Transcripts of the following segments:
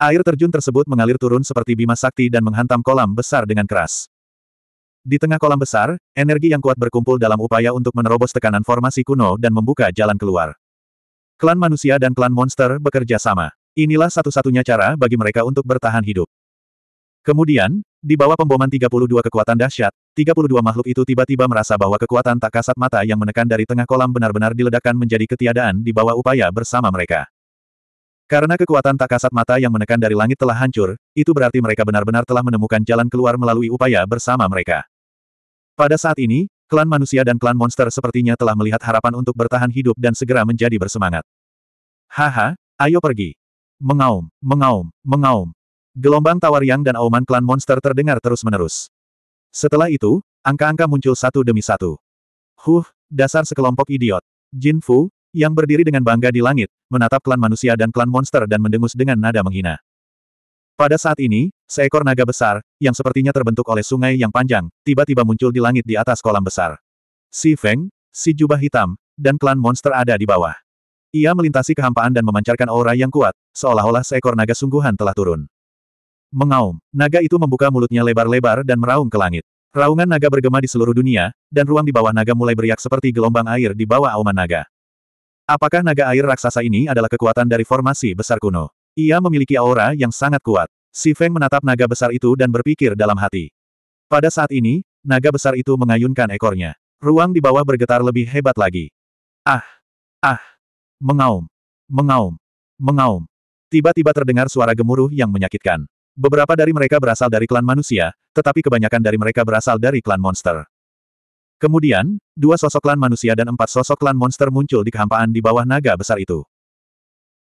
Air terjun tersebut mengalir turun seperti bima sakti dan menghantam kolam besar dengan keras. Di tengah kolam besar, energi yang kuat berkumpul dalam upaya untuk menerobos tekanan formasi kuno dan membuka jalan keluar. Klan manusia dan klan monster bekerja sama. Inilah satu-satunya cara bagi mereka untuk bertahan hidup. Kemudian, di bawah pemboman 32 kekuatan dahsyat, 32 makhluk itu tiba-tiba merasa bahwa kekuatan tak kasat mata yang menekan dari tengah kolam benar-benar diledakkan menjadi ketiadaan di bawah upaya bersama mereka. Karena kekuatan tak kasat mata yang menekan dari langit telah hancur, itu berarti mereka benar-benar telah menemukan jalan keluar melalui upaya bersama mereka. Pada saat ini, klan manusia dan klan monster sepertinya telah melihat harapan untuk bertahan hidup dan segera menjadi bersemangat. Haha, ayo pergi. Mengaum, mengaum, mengaum. Gelombang tawar yang dan auman klan monster terdengar terus-menerus. Setelah itu, angka-angka muncul satu demi satu. Huh, dasar sekelompok idiot. Jin Fu, yang berdiri dengan bangga di langit, menatap klan manusia dan klan monster dan mendengus dengan nada menghina. Pada saat ini, seekor naga besar, yang sepertinya terbentuk oleh sungai yang panjang, tiba-tiba muncul di langit di atas kolam besar. Si Feng, si jubah hitam, dan klan monster ada di bawah. Ia melintasi kehampaan dan memancarkan aura yang kuat, seolah-olah seekor naga sungguhan telah turun. Mengaum, naga itu membuka mulutnya lebar-lebar dan meraung ke langit. Raungan naga bergema di seluruh dunia, dan ruang di bawah naga mulai beriak seperti gelombang air di bawah auman naga. Apakah naga air raksasa ini adalah kekuatan dari formasi besar kuno? Ia memiliki aura yang sangat kuat. Si Feng menatap naga besar itu dan berpikir dalam hati. Pada saat ini, naga besar itu mengayunkan ekornya. Ruang di bawah bergetar lebih hebat lagi. Ah! Ah! Mengaum! Mengaum! Mengaum! Tiba-tiba terdengar suara gemuruh yang menyakitkan. Beberapa dari mereka berasal dari klan manusia, tetapi kebanyakan dari mereka berasal dari klan monster. Kemudian, dua sosok klan manusia dan empat sosok klan monster muncul di kehampaan di bawah naga besar itu.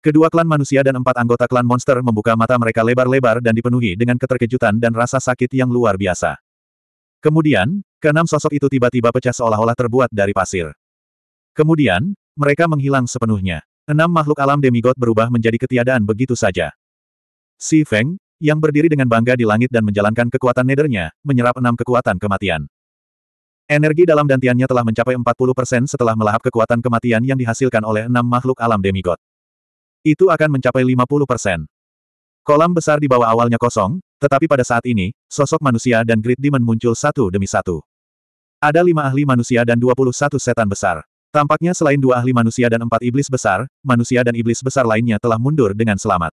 Kedua klan manusia dan empat anggota klan monster membuka mata mereka lebar-lebar dan dipenuhi dengan keterkejutan dan rasa sakit yang luar biasa. Kemudian, keenam sosok itu tiba-tiba pecah seolah-olah terbuat dari pasir. Kemudian, mereka menghilang sepenuhnya. Enam makhluk alam demigod berubah menjadi ketiadaan begitu saja. Si Feng, yang berdiri dengan bangga di langit dan menjalankan kekuatan nedernya, menyerap enam kekuatan kematian. Energi dalam dantiannya telah mencapai 40% setelah melahap kekuatan kematian yang dihasilkan oleh enam makhluk alam demigod. Itu akan mencapai 50%. Kolam besar di bawah awalnya kosong, tetapi pada saat ini, sosok manusia dan Great Demon muncul satu demi satu. Ada lima ahli manusia dan 21 setan besar. Tampaknya selain dua ahli manusia dan empat iblis besar, manusia dan iblis besar lainnya telah mundur dengan selamat.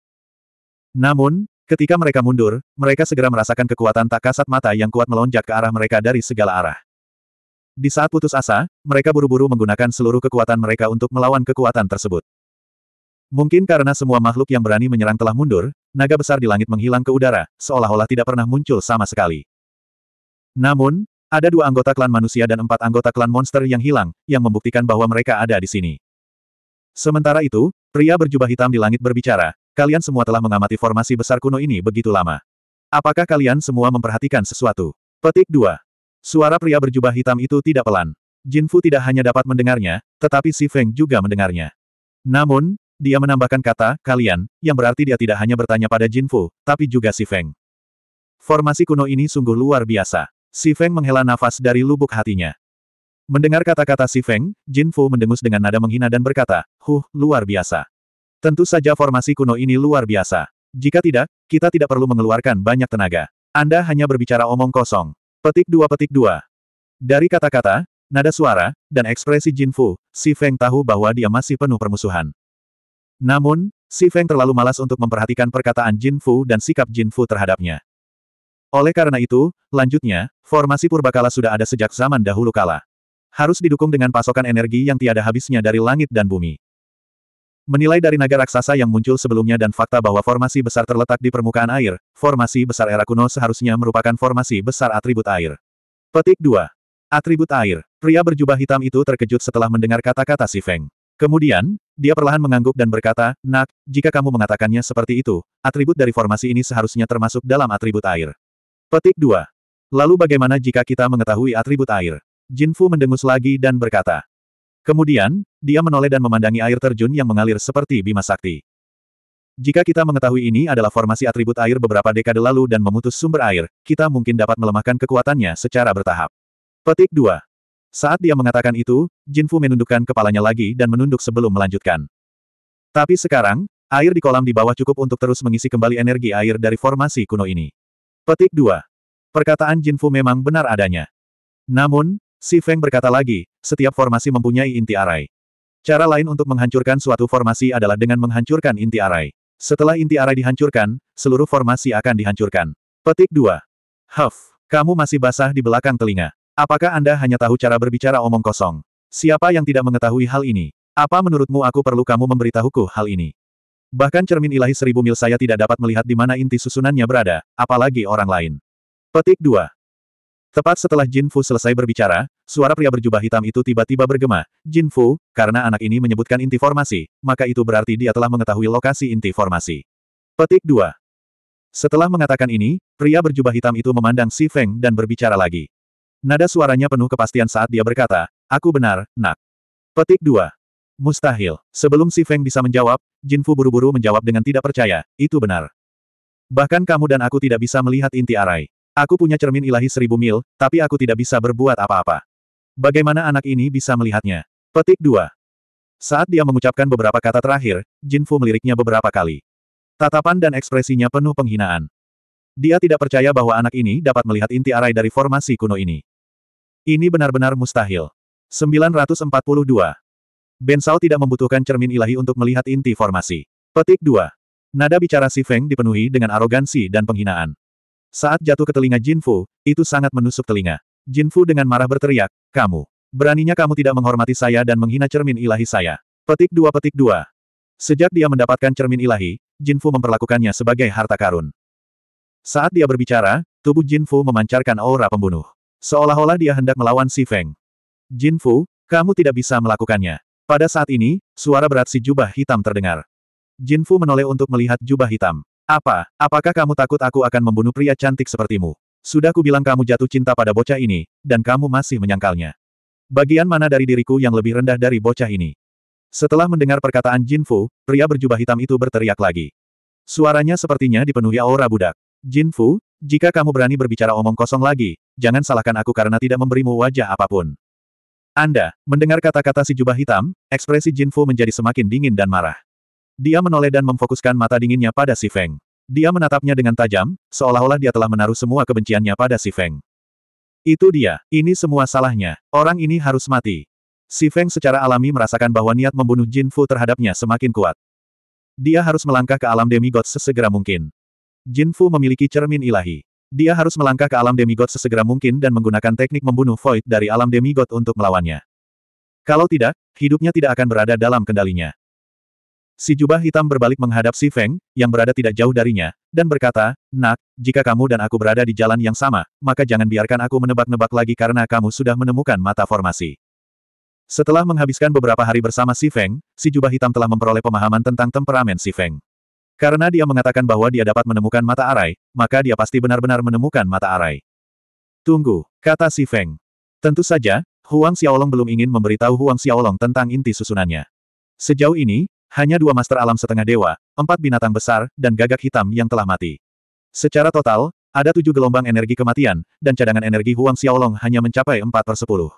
Namun, ketika mereka mundur, mereka segera merasakan kekuatan tak kasat mata yang kuat melonjak ke arah mereka dari segala arah. Di saat putus asa, mereka buru-buru menggunakan seluruh kekuatan mereka untuk melawan kekuatan tersebut. Mungkin karena semua makhluk yang berani menyerang telah mundur, naga besar di langit menghilang ke udara, seolah-olah tidak pernah muncul sama sekali. Namun, ada dua anggota klan manusia dan empat anggota klan monster yang hilang, yang membuktikan bahwa mereka ada di sini. Sementara itu, pria berjubah hitam di langit berbicara, kalian semua telah mengamati formasi besar kuno ini begitu lama. Apakah kalian semua memperhatikan sesuatu? Petik 2. Suara pria berjubah hitam itu tidak pelan. Jin Fu tidak hanya dapat mendengarnya, tetapi Si Feng juga mendengarnya. Namun, dia menambahkan kata, kalian, yang berarti dia tidak hanya bertanya pada Jin Fu, tapi juga Si Feng. Formasi kuno ini sungguh luar biasa. Si Feng menghela nafas dari lubuk hatinya. Mendengar kata-kata Si Feng, Jin Fu mendengus dengan nada menghina dan berkata, Huh, luar biasa. Tentu saja formasi kuno ini luar biasa. Jika tidak, kita tidak perlu mengeluarkan banyak tenaga. Anda hanya berbicara omong kosong. Petik dua petik dua. Dari kata-kata, nada suara, dan ekspresi Jin Fu, Si Feng tahu bahwa dia masih penuh permusuhan. Namun, Si Feng terlalu malas untuk memperhatikan perkataan Jin Fu dan sikap Jin Fu terhadapnya. Oleh karena itu, lanjutnya, formasi purbakala sudah ada sejak zaman dahulu kala. Harus didukung dengan pasokan energi yang tiada habisnya dari langit dan bumi. Menilai dari naga raksasa yang muncul sebelumnya dan fakta bahwa formasi besar terletak di permukaan air, formasi besar era kuno seharusnya merupakan formasi besar atribut air. Petik 2. Atribut air. Pria berjubah hitam itu terkejut setelah mendengar kata-kata si Feng. Kemudian, dia perlahan mengangguk dan berkata, Nak, jika kamu mengatakannya seperti itu, atribut dari formasi ini seharusnya termasuk dalam atribut air. Petik 2. Lalu bagaimana jika kita mengetahui atribut air? Jin Fu mendengus lagi dan berkata, Kemudian, dia menoleh dan memandangi air terjun yang mengalir seperti bima sakti. Jika kita mengetahui ini adalah formasi atribut air beberapa dekade lalu dan memutus sumber air, kita mungkin dapat melemahkan kekuatannya secara bertahap. Petik 2. Saat dia mengatakan itu, Jin Fu menundukkan kepalanya lagi dan menunduk sebelum melanjutkan. Tapi sekarang, air di kolam di bawah cukup untuk terus mengisi kembali energi air dari formasi kuno ini. Petik 2. Perkataan Jinfu memang benar adanya. Namun, Si Feng berkata lagi, setiap formasi mempunyai inti arai. Cara lain untuk menghancurkan suatu formasi adalah dengan menghancurkan inti arai. Setelah inti arai dihancurkan, seluruh formasi akan dihancurkan. Petik 2. Huff, kamu masih basah di belakang telinga. Apakah Anda hanya tahu cara berbicara omong kosong? Siapa yang tidak mengetahui hal ini? Apa menurutmu aku perlu kamu memberitahuku hal ini? Bahkan cermin ilahi seribu mil saya tidak dapat melihat di mana inti susunannya berada, apalagi orang lain. Petik 2. Tepat setelah Jin Fu selesai berbicara, suara pria berjubah hitam itu tiba-tiba bergema, Jin Fu, karena anak ini menyebutkan inti formasi, maka itu berarti dia telah mengetahui lokasi inti formasi. Petik 2. Setelah mengatakan ini, pria berjubah hitam itu memandang Si Feng dan berbicara lagi. Nada suaranya penuh kepastian saat dia berkata, aku benar, nak. Petik 2. Mustahil. Sebelum Si Feng bisa menjawab, Jin Fu buru-buru menjawab dengan tidak percaya, itu benar. Bahkan kamu dan aku tidak bisa melihat inti arai. Aku punya cermin ilahi seribu mil, tapi aku tidak bisa berbuat apa-apa. Bagaimana anak ini bisa melihatnya? Petik 2. Saat dia mengucapkan beberapa kata terakhir, Jin Fu meliriknya beberapa kali. Tatapan dan ekspresinya penuh penghinaan. Dia tidak percaya bahwa anak ini dapat melihat inti arai dari formasi kuno ini. Ini benar-benar mustahil. 942. Ben Sao tidak membutuhkan cermin ilahi untuk melihat inti formasi. Petik 2. Nada bicara Si Feng dipenuhi dengan arogansi dan penghinaan. Saat jatuh ke telinga Jin Fu, itu sangat menusuk telinga. Jin Fu dengan marah berteriak, kamu. Beraninya kamu tidak menghormati saya dan menghina cermin ilahi saya. Petik dua petik dua. Sejak dia mendapatkan cermin ilahi, Jin Fu memperlakukannya sebagai harta karun. Saat dia berbicara, tubuh Jin Fu memancarkan aura pembunuh. Seolah-olah dia hendak melawan Si Feng. Jin Fu, kamu tidak bisa melakukannya. Pada saat ini, suara berat si jubah hitam terdengar. Jin Fu menoleh untuk melihat jubah hitam. Apa, apakah kamu takut aku akan membunuh pria cantik sepertimu? Sudah kubilang kamu jatuh cinta pada bocah ini, dan kamu masih menyangkalnya. Bagian mana dari diriku yang lebih rendah dari bocah ini? Setelah mendengar perkataan Jin Fu, pria berjubah hitam itu berteriak lagi. Suaranya sepertinya dipenuhi aura budak. Jin Fu, jika kamu berani berbicara omong kosong lagi, jangan salahkan aku karena tidak memberimu wajah apapun. Anda, mendengar kata-kata si jubah hitam, ekspresi Jin Fu menjadi semakin dingin dan marah. Dia menoleh dan memfokuskan mata dinginnya pada si Feng. Dia menatapnya dengan tajam, seolah-olah dia telah menaruh semua kebenciannya pada si Feng. Itu dia, ini semua salahnya. Orang ini harus mati. Si Feng secara alami merasakan bahwa niat membunuh Jin Fu terhadapnya semakin kuat. Dia harus melangkah ke alam demigod sesegera mungkin. Jin Fu memiliki cermin ilahi. Dia harus melangkah ke alam demigod sesegera mungkin dan menggunakan teknik membunuh Void dari alam demigod untuk melawannya. Kalau tidak, hidupnya tidak akan berada dalam kendalinya. Si jubah hitam berbalik menghadap Si Feng, yang berada tidak jauh darinya, dan berkata, Nak, jika kamu dan aku berada di jalan yang sama, maka jangan biarkan aku menebak-nebak lagi karena kamu sudah menemukan mata formasi. Setelah menghabiskan beberapa hari bersama Si Feng, si jubah hitam telah memperoleh pemahaman tentang temperamen Si Feng. Karena dia mengatakan bahwa dia dapat menemukan mata arai, maka dia pasti benar-benar menemukan mata arai. Tunggu, kata Si Feng. Tentu saja, Huang Xiaolong belum ingin memberitahu Huang Xiaolong tentang inti susunannya. Sejauh ini, hanya dua master alam setengah dewa, empat binatang besar, dan gagak hitam yang telah mati. Secara total, ada tujuh gelombang energi kematian, dan cadangan energi Huang Xiaolong hanya mencapai empat per sepuluh.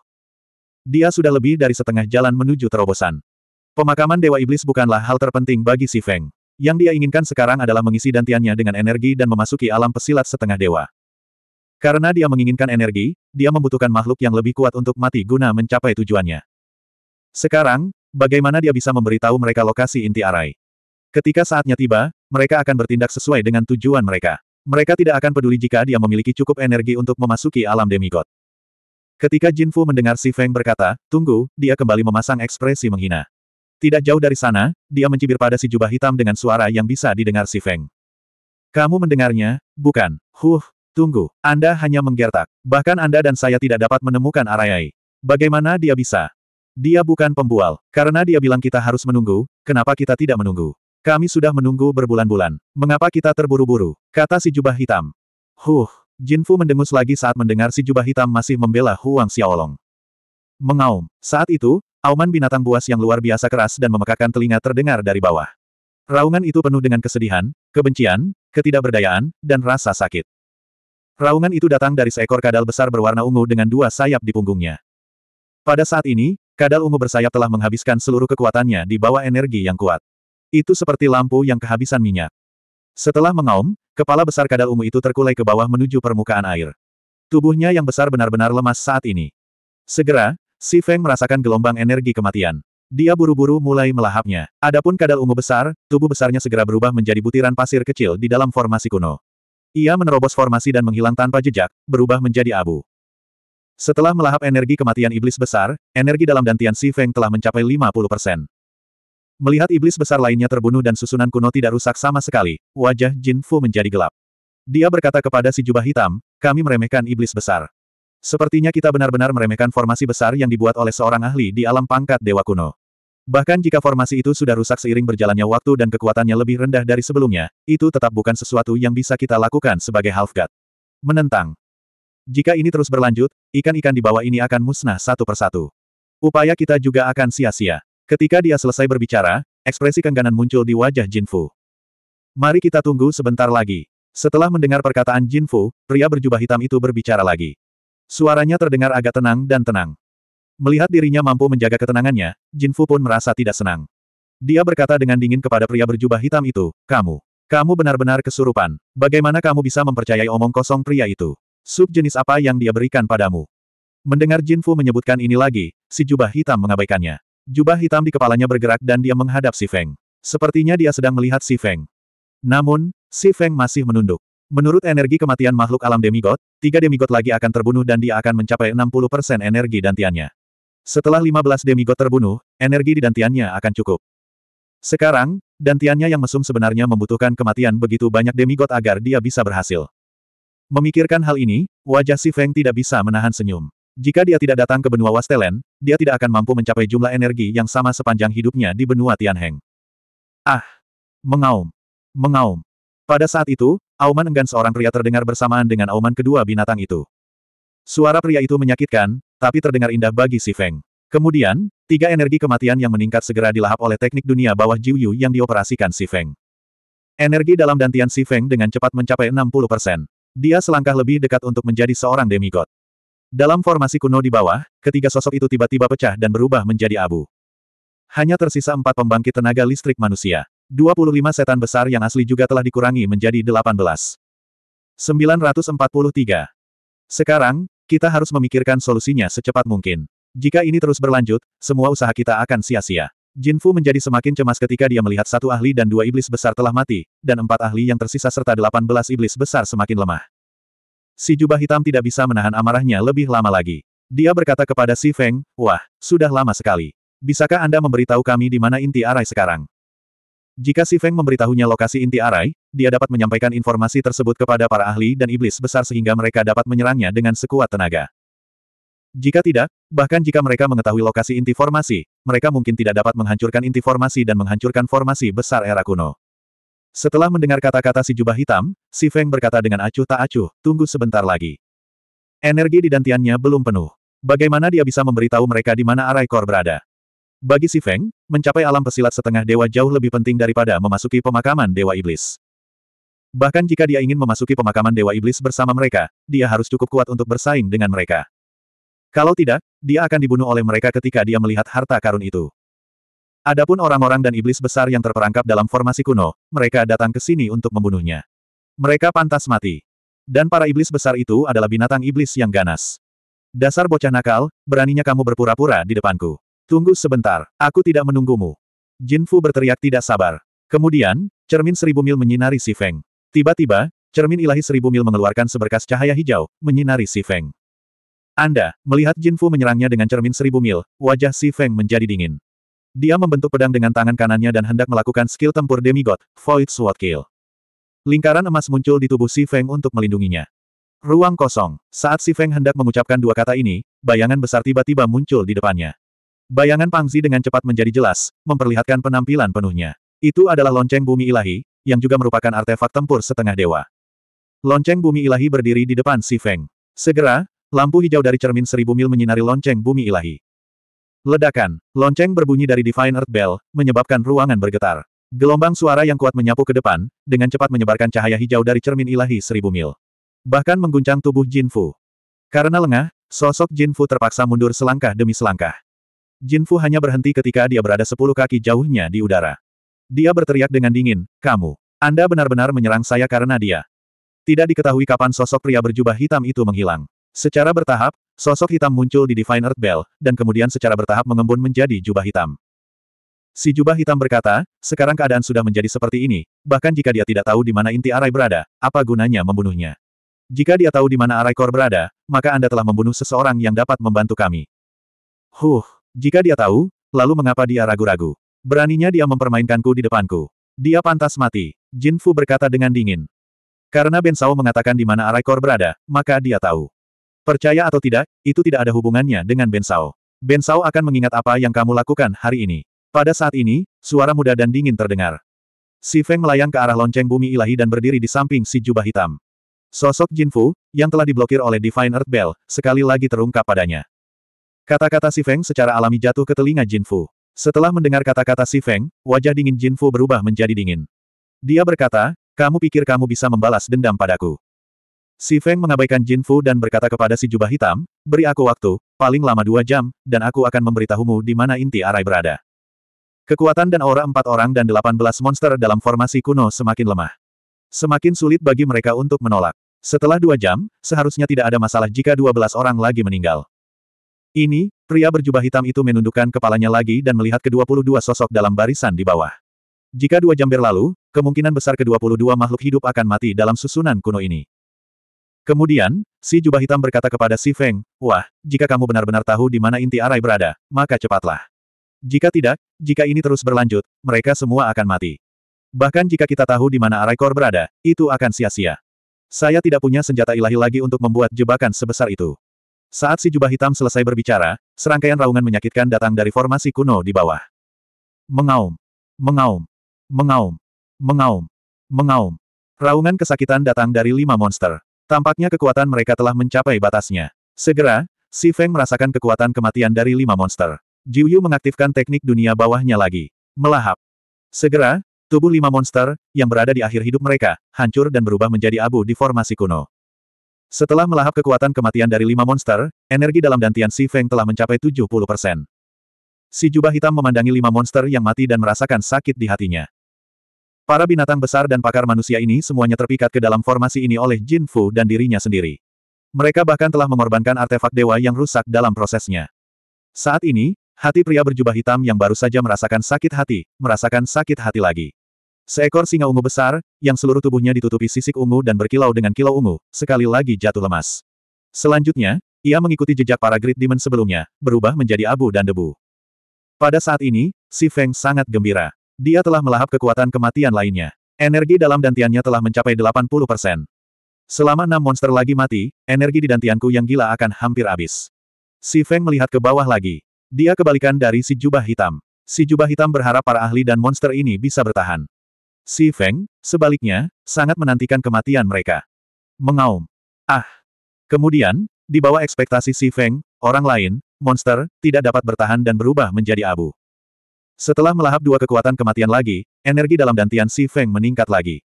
Dia sudah lebih dari setengah jalan menuju terobosan. Pemakaman Dewa Iblis bukanlah hal terpenting bagi Si Feng. Yang dia inginkan sekarang adalah mengisi dantiannya dengan energi dan memasuki alam pesilat setengah dewa. Karena dia menginginkan energi, dia membutuhkan makhluk yang lebih kuat untuk mati guna mencapai tujuannya. Sekarang, Bagaimana dia bisa memberitahu mereka lokasi inti arai? Ketika saatnya tiba, mereka akan bertindak sesuai dengan tujuan mereka. Mereka tidak akan peduli jika dia memiliki cukup energi untuk memasuki alam demigod. Ketika Jin Fu mendengar Si Feng berkata, tunggu, dia kembali memasang ekspresi menghina. Tidak jauh dari sana, dia mencibir pada si jubah hitam dengan suara yang bisa didengar Si Feng. Kamu mendengarnya, bukan? Huh, tunggu, Anda hanya menggertak. Bahkan Anda dan saya tidak dapat menemukan Arayai. Bagaimana dia bisa? Dia bukan pembual. Karena dia bilang kita harus menunggu, kenapa kita tidak menunggu? Kami sudah menunggu berbulan-bulan. Mengapa kita terburu-buru? Kata si jubah hitam. Huh, Jin Fu mendengus lagi saat mendengar si jubah hitam masih membela Huang Xiaolong. Mengaum. Saat itu, auman binatang buas yang luar biasa keras dan memekakan telinga terdengar dari bawah. Raungan itu penuh dengan kesedihan, kebencian, ketidakberdayaan, dan rasa sakit. Raungan itu datang dari seekor kadal besar berwarna ungu dengan dua sayap di punggungnya. Pada saat ini, Kadal ungu bersayap telah menghabiskan seluruh kekuatannya di bawah energi yang kuat. Itu seperti lampu yang kehabisan minyak. Setelah mengaum, kepala besar kadal ungu itu terkulai ke bawah menuju permukaan air. Tubuhnya yang besar benar-benar lemas saat ini. Segera, Si Feng merasakan gelombang energi kematian. Dia buru-buru mulai melahapnya. Adapun kadal ungu besar, tubuh besarnya segera berubah menjadi butiran pasir kecil di dalam formasi kuno. Ia menerobos formasi dan menghilang tanpa jejak, berubah menjadi abu. Setelah melahap energi kematian iblis besar, energi dalam dantian Si Feng telah mencapai 50%. Melihat iblis besar lainnya terbunuh dan susunan kuno tidak rusak sama sekali, wajah Jin Fu menjadi gelap. Dia berkata kepada si jubah hitam, kami meremehkan iblis besar. Sepertinya kita benar-benar meremehkan formasi besar yang dibuat oleh seorang ahli di alam pangkat dewa kuno. Bahkan jika formasi itu sudah rusak seiring berjalannya waktu dan kekuatannya lebih rendah dari sebelumnya, itu tetap bukan sesuatu yang bisa kita lakukan sebagai half-god. Menentang. Jika ini terus berlanjut, ikan-ikan di bawah ini akan musnah satu persatu. Upaya kita juga akan sia-sia. Ketika dia selesai berbicara, ekspresi kengganan muncul di wajah Jin Fu. Mari kita tunggu sebentar lagi. Setelah mendengar perkataan Jin Fu, pria berjubah hitam itu berbicara lagi. Suaranya terdengar agak tenang dan tenang. Melihat dirinya mampu menjaga ketenangannya, Jin Fu pun merasa tidak senang. Dia berkata dengan dingin kepada pria berjubah hitam itu, kamu. Kamu benar-benar kesurupan. Bagaimana kamu bisa mempercayai omong kosong pria itu? Sub jenis apa yang dia berikan padamu? Mendengar Jin Fu menyebutkan ini lagi, si jubah hitam mengabaikannya. Jubah hitam di kepalanya bergerak dan dia menghadap si Feng. Sepertinya dia sedang melihat si Feng. Namun, si Feng masih menunduk. Menurut energi kematian makhluk alam demigod, tiga demigod lagi akan terbunuh dan dia akan mencapai 60% energi dantiannya. Setelah 15 demigod terbunuh, energi di dantiannya akan cukup. Sekarang, dantiannya yang mesum sebenarnya membutuhkan kematian begitu banyak demigod agar dia bisa berhasil. Memikirkan hal ini, wajah Si Feng tidak bisa menahan senyum. Jika dia tidak datang ke benua Wastelen, dia tidak akan mampu mencapai jumlah energi yang sama sepanjang hidupnya di benua Tianheng. Ah! Mengaum! Mengaum! Pada saat itu, auman enggan seorang pria terdengar bersamaan dengan auman kedua binatang itu. Suara pria itu menyakitkan, tapi terdengar indah bagi Si Feng. Kemudian, tiga energi kematian yang meningkat segera dilahap oleh teknik dunia bawah Jiu Yu yang dioperasikan Si Feng. Energi dalam dantian Si Feng dengan cepat mencapai 60 persen. Dia selangkah lebih dekat untuk menjadi seorang demigod. Dalam formasi kuno di bawah, ketiga sosok itu tiba-tiba pecah dan berubah menjadi abu. Hanya tersisa empat pembangkit tenaga listrik manusia. 25 setan besar yang asli juga telah dikurangi menjadi 18. 943. Sekarang, kita harus memikirkan solusinya secepat mungkin. Jika ini terus berlanjut, semua usaha kita akan sia-sia. Jin Fu menjadi semakin cemas ketika dia melihat satu ahli dan dua iblis besar telah mati, dan empat ahli yang tersisa serta delapan belas iblis besar semakin lemah. Si jubah hitam tidak bisa menahan amarahnya lebih lama lagi. Dia berkata kepada Si Feng, Wah, sudah lama sekali. Bisakah Anda memberitahu kami di mana inti arai sekarang? Jika Si Feng memberitahunya lokasi inti arai, dia dapat menyampaikan informasi tersebut kepada para ahli dan iblis besar sehingga mereka dapat menyerangnya dengan sekuat tenaga. Jika tidak, bahkan jika mereka mengetahui lokasi inti formasi, mereka mungkin tidak dapat menghancurkan inti formasi dan menghancurkan formasi besar era kuno. Setelah mendengar kata-kata si jubah hitam, si Feng berkata dengan acuh tak acuh, tunggu sebentar lagi. Energi di dantiannya belum penuh. Bagaimana dia bisa memberitahu mereka di mana arai kor berada? Bagi si Feng, mencapai alam pesilat setengah dewa jauh lebih penting daripada memasuki pemakaman dewa iblis. Bahkan jika dia ingin memasuki pemakaman dewa iblis bersama mereka, dia harus cukup kuat untuk bersaing dengan mereka. Kalau tidak, dia akan dibunuh oleh mereka ketika dia melihat harta karun itu. Adapun orang-orang dan iblis besar yang terperangkap dalam formasi kuno, mereka datang ke sini untuk membunuhnya. Mereka pantas mati. Dan para iblis besar itu adalah binatang iblis yang ganas. Dasar bocah nakal, beraninya kamu berpura-pura di depanku. Tunggu sebentar, aku tidak menunggumu. Jin Fu berteriak tidak sabar. Kemudian, cermin seribu mil menyinari si Feng. Tiba-tiba, cermin ilahi seribu mil mengeluarkan seberkas cahaya hijau, menyinari si Feng. Anda, melihat Jin Fu menyerangnya dengan cermin seribu mil, wajah Si Feng menjadi dingin. Dia membentuk pedang dengan tangan kanannya dan hendak melakukan skill tempur demigod, Void Sword Kill. Lingkaran emas muncul di tubuh Si Feng untuk melindunginya. Ruang kosong. Saat Si Feng hendak mengucapkan dua kata ini, bayangan besar tiba-tiba muncul di depannya. Bayangan Pangzi dengan cepat menjadi jelas, memperlihatkan penampilan penuhnya. Itu adalah lonceng bumi ilahi, yang juga merupakan artefak tempur setengah dewa. Lonceng bumi ilahi berdiri di depan Si Feng. Segera, Lampu hijau dari cermin seribu mil menyinari lonceng bumi ilahi. Ledakan, lonceng berbunyi dari Divine Earth Bell, menyebabkan ruangan bergetar. Gelombang suara yang kuat menyapu ke depan, dengan cepat menyebarkan cahaya hijau dari cermin ilahi seribu mil. Bahkan mengguncang tubuh Jin Fu. Karena lengah, sosok Jin Fu terpaksa mundur selangkah demi selangkah. Jin Fu hanya berhenti ketika dia berada sepuluh kaki jauhnya di udara. Dia berteriak dengan dingin, kamu, Anda benar-benar menyerang saya karena dia. Tidak diketahui kapan sosok pria berjubah hitam itu menghilang. Secara bertahap, sosok hitam muncul di Divine Earth Bell, dan kemudian secara bertahap mengembun menjadi jubah hitam. Si jubah hitam berkata, sekarang keadaan sudah menjadi seperti ini, bahkan jika dia tidak tahu di mana inti arai berada, apa gunanya membunuhnya? Jika dia tahu di mana arai kor berada, maka Anda telah membunuh seseorang yang dapat membantu kami. Huh, jika dia tahu, lalu mengapa dia ragu-ragu? Beraninya dia mempermainkanku di depanku. Dia pantas mati, Jin Fu berkata dengan dingin. Karena Ben Sao mengatakan di mana arai kor berada, maka dia tahu. Percaya atau tidak, itu tidak ada hubungannya dengan Ben Sao. Ben Sao akan mengingat apa yang kamu lakukan hari ini. Pada saat ini, suara muda dan dingin terdengar. Si Feng melayang ke arah lonceng bumi ilahi dan berdiri di samping si jubah hitam. Sosok Jin Fu yang telah diblokir oleh Divine Earth Bell, sekali lagi terungkap padanya. Kata-kata si Feng secara alami jatuh ke telinga Jin Fu Setelah mendengar kata-kata si Feng, wajah dingin Jin Fu berubah menjadi dingin. Dia berkata, kamu pikir kamu bisa membalas dendam padaku. Si Feng mengabaikan Jin Fu dan berkata kepada si jubah hitam, beri aku waktu, paling lama dua jam, dan aku akan memberitahumu di mana inti arai berada. Kekuatan dan aura empat orang dan delapan belas monster dalam formasi kuno semakin lemah. Semakin sulit bagi mereka untuk menolak. Setelah dua jam, seharusnya tidak ada masalah jika dua belas orang lagi meninggal. Ini, pria berjubah hitam itu menundukkan kepalanya lagi dan melihat ke-22 sosok dalam barisan di bawah. Jika dua jam berlalu, kemungkinan besar ke-22 makhluk hidup akan mati dalam susunan kuno ini. Kemudian, si jubah hitam berkata kepada Si Feng, Wah, jika kamu benar-benar tahu di mana inti arai berada, maka cepatlah. Jika tidak, jika ini terus berlanjut, mereka semua akan mati. Bahkan jika kita tahu di mana arai kor berada, itu akan sia-sia. Saya tidak punya senjata ilahi lagi untuk membuat jebakan sebesar itu. Saat si jubah hitam selesai berbicara, serangkaian raungan menyakitkan datang dari formasi kuno di bawah. Mengaum. Mengaum. Mengaum. Mengaum. Mengaum. Raungan kesakitan datang dari lima monster. Tampaknya kekuatan mereka telah mencapai batasnya. Segera, Si Feng merasakan kekuatan kematian dari lima monster. Jiu Yu mengaktifkan teknik dunia bawahnya lagi. Melahap. Segera, tubuh lima monster, yang berada di akhir hidup mereka, hancur dan berubah menjadi abu di formasi kuno. Setelah melahap kekuatan kematian dari lima monster, energi dalam dantian Si Feng telah mencapai 70 persen. Si jubah hitam memandangi lima monster yang mati dan merasakan sakit di hatinya. Para binatang besar dan pakar manusia ini semuanya terpikat ke dalam formasi ini oleh Jin Fu dan dirinya sendiri. Mereka bahkan telah mengorbankan artefak dewa yang rusak dalam prosesnya. Saat ini, hati pria berjubah hitam yang baru saja merasakan sakit hati, merasakan sakit hati lagi. Seekor singa ungu besar, yang seluruh tubuhnya ditutupi sisik ungu dan berkilau dengan kilau ungu, sekali lagi jatuh lemas. Selanjutnya, ia mengikuti jejak para Great Demon sebelumnya, berubah menjadi abu dan debu. Pada saat ini, Si Feng sangat gembira. Dia telah melahap kekuatan kematian lainnya. Energi dalam dantiannya telah mencapai 80 persen. Selama enam monster lagi mati, energi di dantianku yang gila akan hampir habis. Si Feng melihat ke bawah lagi. Dia kebalikan dari si jubah hitam. Si jubah hitam berharap para ahli dan monster ini bisa bertahan. Si Feng, sebaliknya, sangat menantikan kematian mereka. Mengaum. Ah. Kemudian, di bawah ekspektasi Si Feng, orang lain, monster, tidak dapat bertahan dan berubah menjadi abu. Setelah melahap dua kekuatan kematian lagi, energi dalam dantian Si Feng meningkat lagi.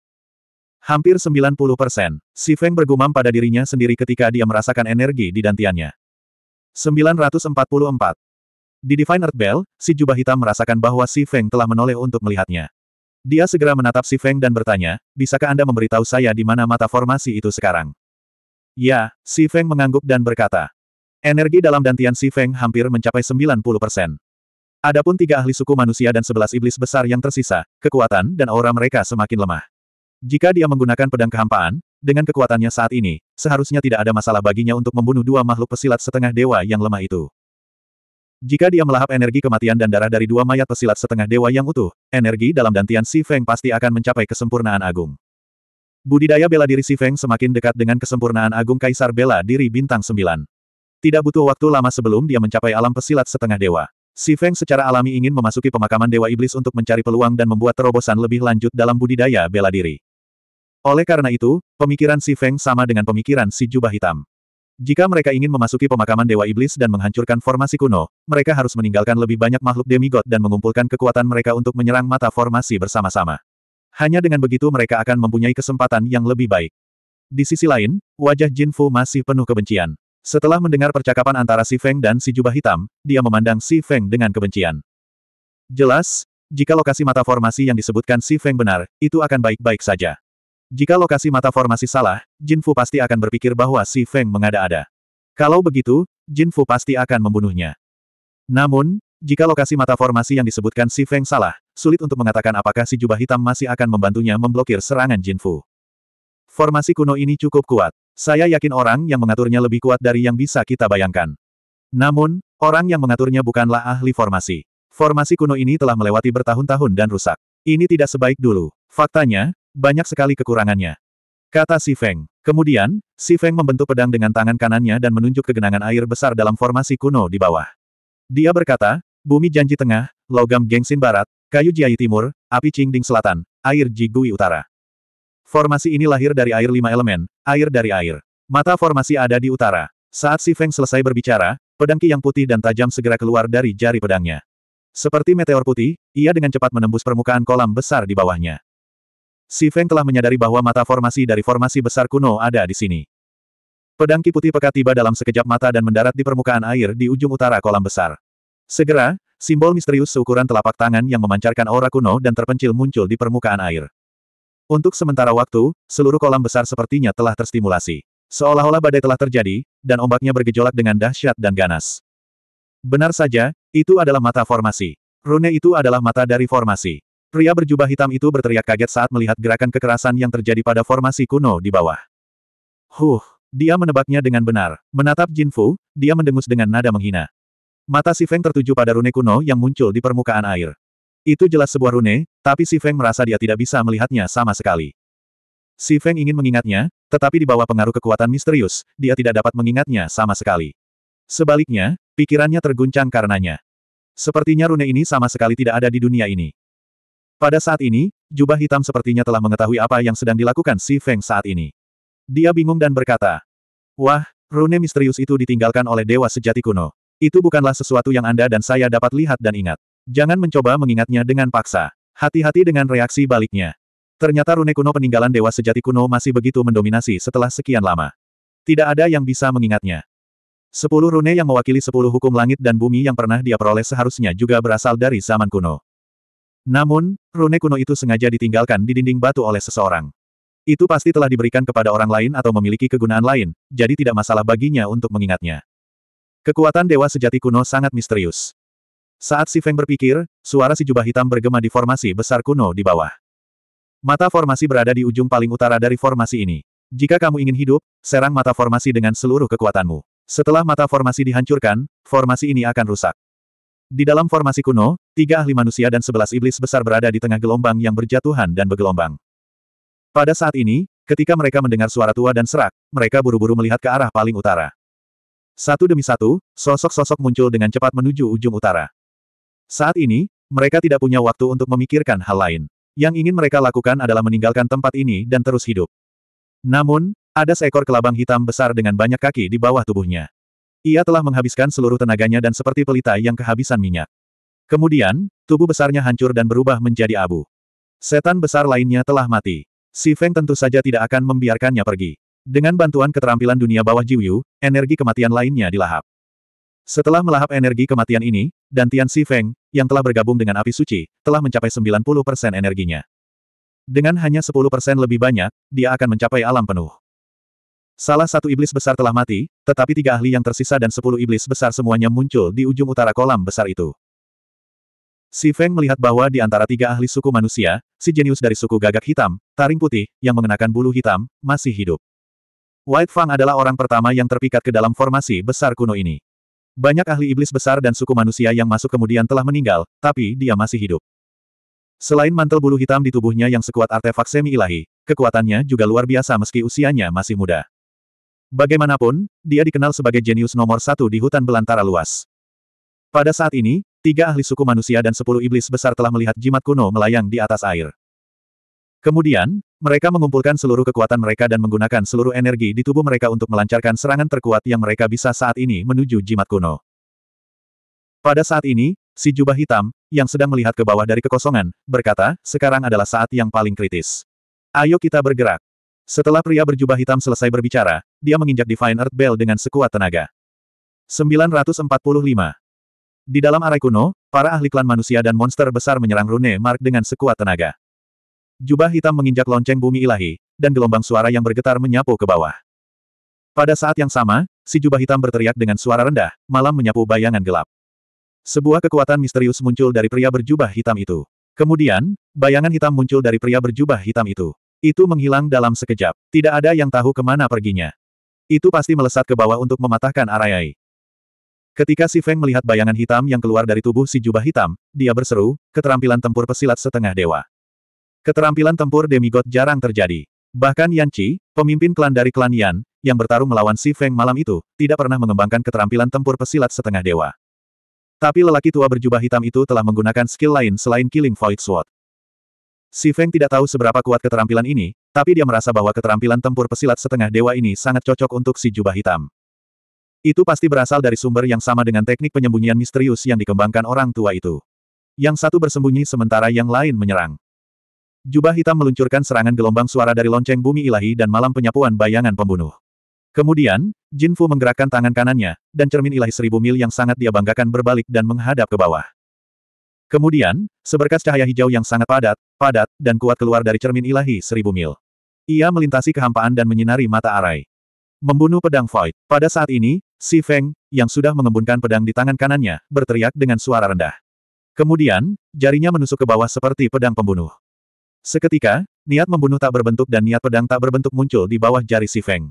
Hampir 90 persen, Si Feng bergumam pada dirinya sendiri ketika dia merasakan energi di dantiannya. 944. Di Divine Earth Bell, si jubah hitam merasakan bahwa Si Feng telah menoleh untuk melihatnya. Dia segera menatap Si Feng dan bertanya, bisakah Anda memberitahu saya di mana mata formasi itu sekarang? Ya, Si Feng mengangguk dan berkata. Energi dalam dantian Si Feng hampir mencapai 90 persen. Adapun tiga ahli suku manusia dan sebelas iblis besar yang tersisa, kekuatan dan aura mereka semakin lemah. Jika dia menggunakan pedang kehampaan, dengan kekuatannya saat ini, seharusnya tidak ada masalah baginya untuk membunuh dua makhluk pesilat setengah dewa yang lemah itu. Jika dia melahap energi kematian dan darah dari dua mayat pesilat setengah dewa yang utuh, energi dalam dantian Si Feng pasti akan mencapai kesempurnaan agung. Budidaya bela diri Si Feng semakin dekat dengan kesempurnaan agung Kaisar Bela Diri Bintang 9. Tidak butuh waktu lama sebelum dia mencapai alam pesilat setengah dewa. Si Feng secara alami ingin memasuki pemakaman Dewa Iblis untuk mencari peluang dan membuat terobosan lebih lanjut dalam budidaya bela diri. Oleh karena itu, pemikiran Si Feng sama dengan pemikiran si Jubah Hitam. Jika mereka ingin memasuki pemakaman Dewa Iblis dan menghancurkan formasi kuno, mereka harus meninggalkan lebih banyak makhluk demigod dan mengumpulkan kekuatan mereka untuk menyerang mata formasi bersama-sama. Hanya dengan begitu mereka akan mempunyai kesempatan yang lebih baik. Di sisi lain, wajah Jin Fu masih penuh kebencian. Setelah mendengar percakapan antara Si Feng dan si jubah hitam, dia memandang Si Feng dengan kebencian. Jelas, jika lokasi mata formasi yang disebutkan Si Feng benar, itu akan baik-baik saja. Jika lokasi mata formasi salah, Jin Fu pasti akan berpikir bahwa Si Feng mengada-ada. Kalau begitu, Jin Fu pasti akan membunuhnya. Namun, jika lokasi mata formasi yang disebutkan Si Feng salah, sulit untuk mengatakan apakah si jubah hitam masih akan membantunya memblokir serangan Jin Fu. Formasi kuno ini cukup kuat. Saya yakin orang yang mengaturnya lebih kuat dari yang bisa kita bayangkan. Namun, orang yang mengaturnya bukanlah ahli formasi. Formasi kuno ini telah melewati bertahun-tahun dan rusak. Ini tidak sebaik dulu. Faktanya, banyak sekali kekurangannya. Kata Si Feng. Kemudian, Si Feng membentuk pedang dengan tangan kanannya dan menunjuk ke genangan air besar dalam formasi kuno di bawah. Dia berkata, Bumi Janji Tengah, Logam Gengsin Barat, Kayu Jiai Timur, Api Qingding Selatan, Air Jigui Utara. Formasi ini lahir dari air lima elemen, air dari air. Mata formasi ada di utara. Saat Si Feng selesai berbicara, pedang ki yang putih dan tajam segera keluar dari jari pedangnya. Seperti meteor putih, ia dengan cepat menembus permukaan kolam besar di bawahnya. Si Feng telah menyadari bahwa mata formasi dari formasi besar kuno ada di sini. Pedang ki putih pekat tiba dalam sekejap mata dan mendarat di permukaan air di ujung utara kolam besar. Segera, simbol misterius seukuran telapak tangan yang memancarkan aura kuno dan terpencil muncul di permukaan air. Untuk sementara waktu, seluruh kolam besar sepertinya telah terstimulasi. Seolah-olah badai telah terjadi, dan ombaknya bergejolak dengan dahsyat dan ganas. Benar saja, itu adalah mata formasi. Rune itu adalah mata dari formasi. Pria berjubah hitam itu berteriak kaget saat melihat gerakan kekerasan yang terjadi pada formasi kuno di bawah. Huh, dia menebaknya dengan benar. Menatap Jin Fu, dia mendengus dengan nada menghina. Mata si Feng tertuju pada rune kuno yang muncul di permukaan air. Itu jelas sebuah rune, tapi Si Feng merasa dia tidak bisa melihatnya sama sekali. Si Feng ingin mengingatnya, tetapi di bawah pengaruh kekuatan misterius, dia tidak dapat mengingatnya sama sekali. Sebaliknya, pikirannya terguncang karenanya. Sepertinya rune ini sama sekali tidak ada di dunia ini. Pada saat ini, jubah hitam sepertinya telah mengetahui apa yang sedang dilakukan Si Feng saat ini. Dia bingung dan berkata, Wah, rune misterius itu ditinggalkan oleh dewa sejati kuno. Itu bukanlah sesuatu yang Anda dan saya dapat lihat dan ingat. Jangan mencoba mengingatnya dengan paksa. Hati-hati dengan reaksi baliknya. Ternyata rune kuno peninggalan dewa sejati kuno masih begitu mendominasi setelah sekian lama. Tidak ada yang bisa mengingatnya. Sepuluh rune yang mewakili sepuluh hukum langit dan bumi yang pernah dia peroleh seharusnya juga berasal dari zaman kuno. Namun, rune kuno itu sengaja ditinggalkan di dinding batu oleh seseorang. Itu pasti telah diberikan kepada orang lain atau memiliki kegunaan lain, jadi tidak masalah baginya untuk mengingatnya. Kekuatan dewa sejati kuno sangat misterius. Saat Si Feng berpikir, suara si jubah hitam bergema di formasi besar kuno di bawah. Mata formasi berada di ujung paling utara dari formasi ini. Jika kamu ingin hidup, serang mata formasi dengan seluruh kekuatanmu. Setelah mata formasi dihancurkan, formasi ini akan rusak. Di dalam formasi kuno, tiga ahli manusia dan sebelas iblis besar berada di tengah gelombang yang berjatuhan dan bergelombang. Pada saat ini, ketika mereka mendengar suara tua dan serak, mereka buru-buru melihat ke arah paling utara. Satu demi satu, sosok-sosok muncul dengan cepat menuju ujung utara. Saat ini, mereka tidak punya waktu untuk memikirkan hal lain. Yang ingin mereka lakukan adalah meninggalkan tempat ini dan terus hidup. Namun, ada seekor kelabang hitam besar dengan banyak kaki di bawah tubuhnya. Ia telah menghabiskan seluruh tenaganya dan seperti pelita yang kehabisan minyak. Kemudian, tubuh besarnya hancur dan berubah menjadi abu. Setan besar lainnya telah mati. Si Feng tentu saja tidak akan membiarkannya pergi. Dengan bantuan keterampilan dunia bawah Jiuyu, energi kematian lainnya dilahap. Setelah melahap energi kematian ini, dan Tian Feng, yang telah bergabung dengan api suci, telah mencapai 90% energinya. Dengan hanya 10% lebih banyak, dia akan mencapai alam penuh. Salah satu iblis besar telah mati, tetapi tiga ahli yang tersisa dan sepuluh iblis besar semuanya muncul di ujung utara kolam besar itu. Si Feng melihat bahwa di antara tiga ahli suku manusia, si jenius dari suku gagak hitam, taring putih, yang mengenakan bulu hitam, masih hidup. White Fang adalah orang pertama yang terpikat ke dalam formasi besar kuno ini. Banyak ahli iblis besar dan suku manusia yang masuk kemudian telah meninggal, tapi dia masih hidup. Selain mantel bulu hitam di tubuhnya yang sekuat artefak semi ilahi, kekuatannya juga luar biasa meski usianya masih muda. Bagaimanapun, dia dikenal sebagai jenius nomor satu di hutan belantara luas. Pada saat ini, tiga ahli suku manusia dan sepuluh iblis besar telah melihat jimat kuno melayang di atas air. Kemudian, mereka mengumpulkan seluruh kekuatan mereka dan menggunakan seluruh energi di tubuh mereka untuk melancarkan serangan terkuat yang mereka bisa saat ini menuju jimat kuno. Pada saat ini, si jubah hitam, yang sedang melihat ke bawah dari kekosongan, berkata, sekarang adalah saat yang paling kritis. Ayo kita bergerak. Setelah pria berjubah hitam selesai berbicara, dia menginjak Divine Earth Bell dengan sekuat tenaga. 945. Di dalam arai kuno, para ahli klan manusia dan monster besar menyerang Rune Mark dengan sekuat tenaga. Jubah hitam menginjak lonceng bumi ilahi, dan gelombang suara yang bergetar menyapu ke bawah. Pada saat yang sama, si jubah hitam berteriak dengan suara rendah, malam menyapu bayangan gelap. Sebuah kekuatan misterius muncul dari pria berjubah hitam itu. Kemudian, bayangan hitam muncul dari pria berjubah hitam itu. Itu menghilang dalam sekejap. Tidak ada yang tahu kemana perginya. Itu pasti melesat ke bawah untuk mematahkan Arayai. Ketika si Feng melihat bayangan hitam yang keluar dari tubuh si jubah hitam, dia berseru, keterampilan tempur pesilat setengah dewa. Keterampilan tempur demigod jarang terjadi. Bahkan Yan Qi, pemimpin klan dari klan Yan, yang bertarung melawan Si Feng malam itu, tidak pernah mengembangkan keterampilan tempur pesilat setengah dewa. Tapi lelaki tua berjubah hitam itu telah menggunakan skill lain selain Killing Void Sword. Si Feng tidak tahu seberapa kuat keterampilan ini, tapi dia merasa bahwa keterampilan tempur pesilat setengah dewa ini sangat cocok untuk si jubah hitam. Itu pasti berasal dari sumber yang sama dengan teknik penyembunyian misterius yang dikembangkan orang tua itu. Yang satu bersembunyi sementara yang lain menyerang. Jubah hitam meluncurkan serangan gelombang suara dari lonceng bumi ilahi dan malam penyapuan bayangan pembunuh. Kemudian, Jin Fu menggerakkan tangan kanannya, dan cermin ilahi seribu mil yang sangat dia banggakan berbalik dan menghadap ke bawah. Kemudian, seberkas cahaya hijau yang sangat padat, padat, dan kuat keluar dari cermin ilahi seribu mil. Ia melintasi kehampaan dan menyinari mata Arai. Membunuh pedang Void. Pada saat ini, Si Feng, yang sudah mengembunkan pedang di tangan kanannya, berteriak dengan suara rendah. Kemudian, jarinya menusuk ke bawah seperti pedang pembunuh. Seketika, niat membunuh tak berbentuk dan niat pedang tak berbentuk muncul di bawah jari si Feng.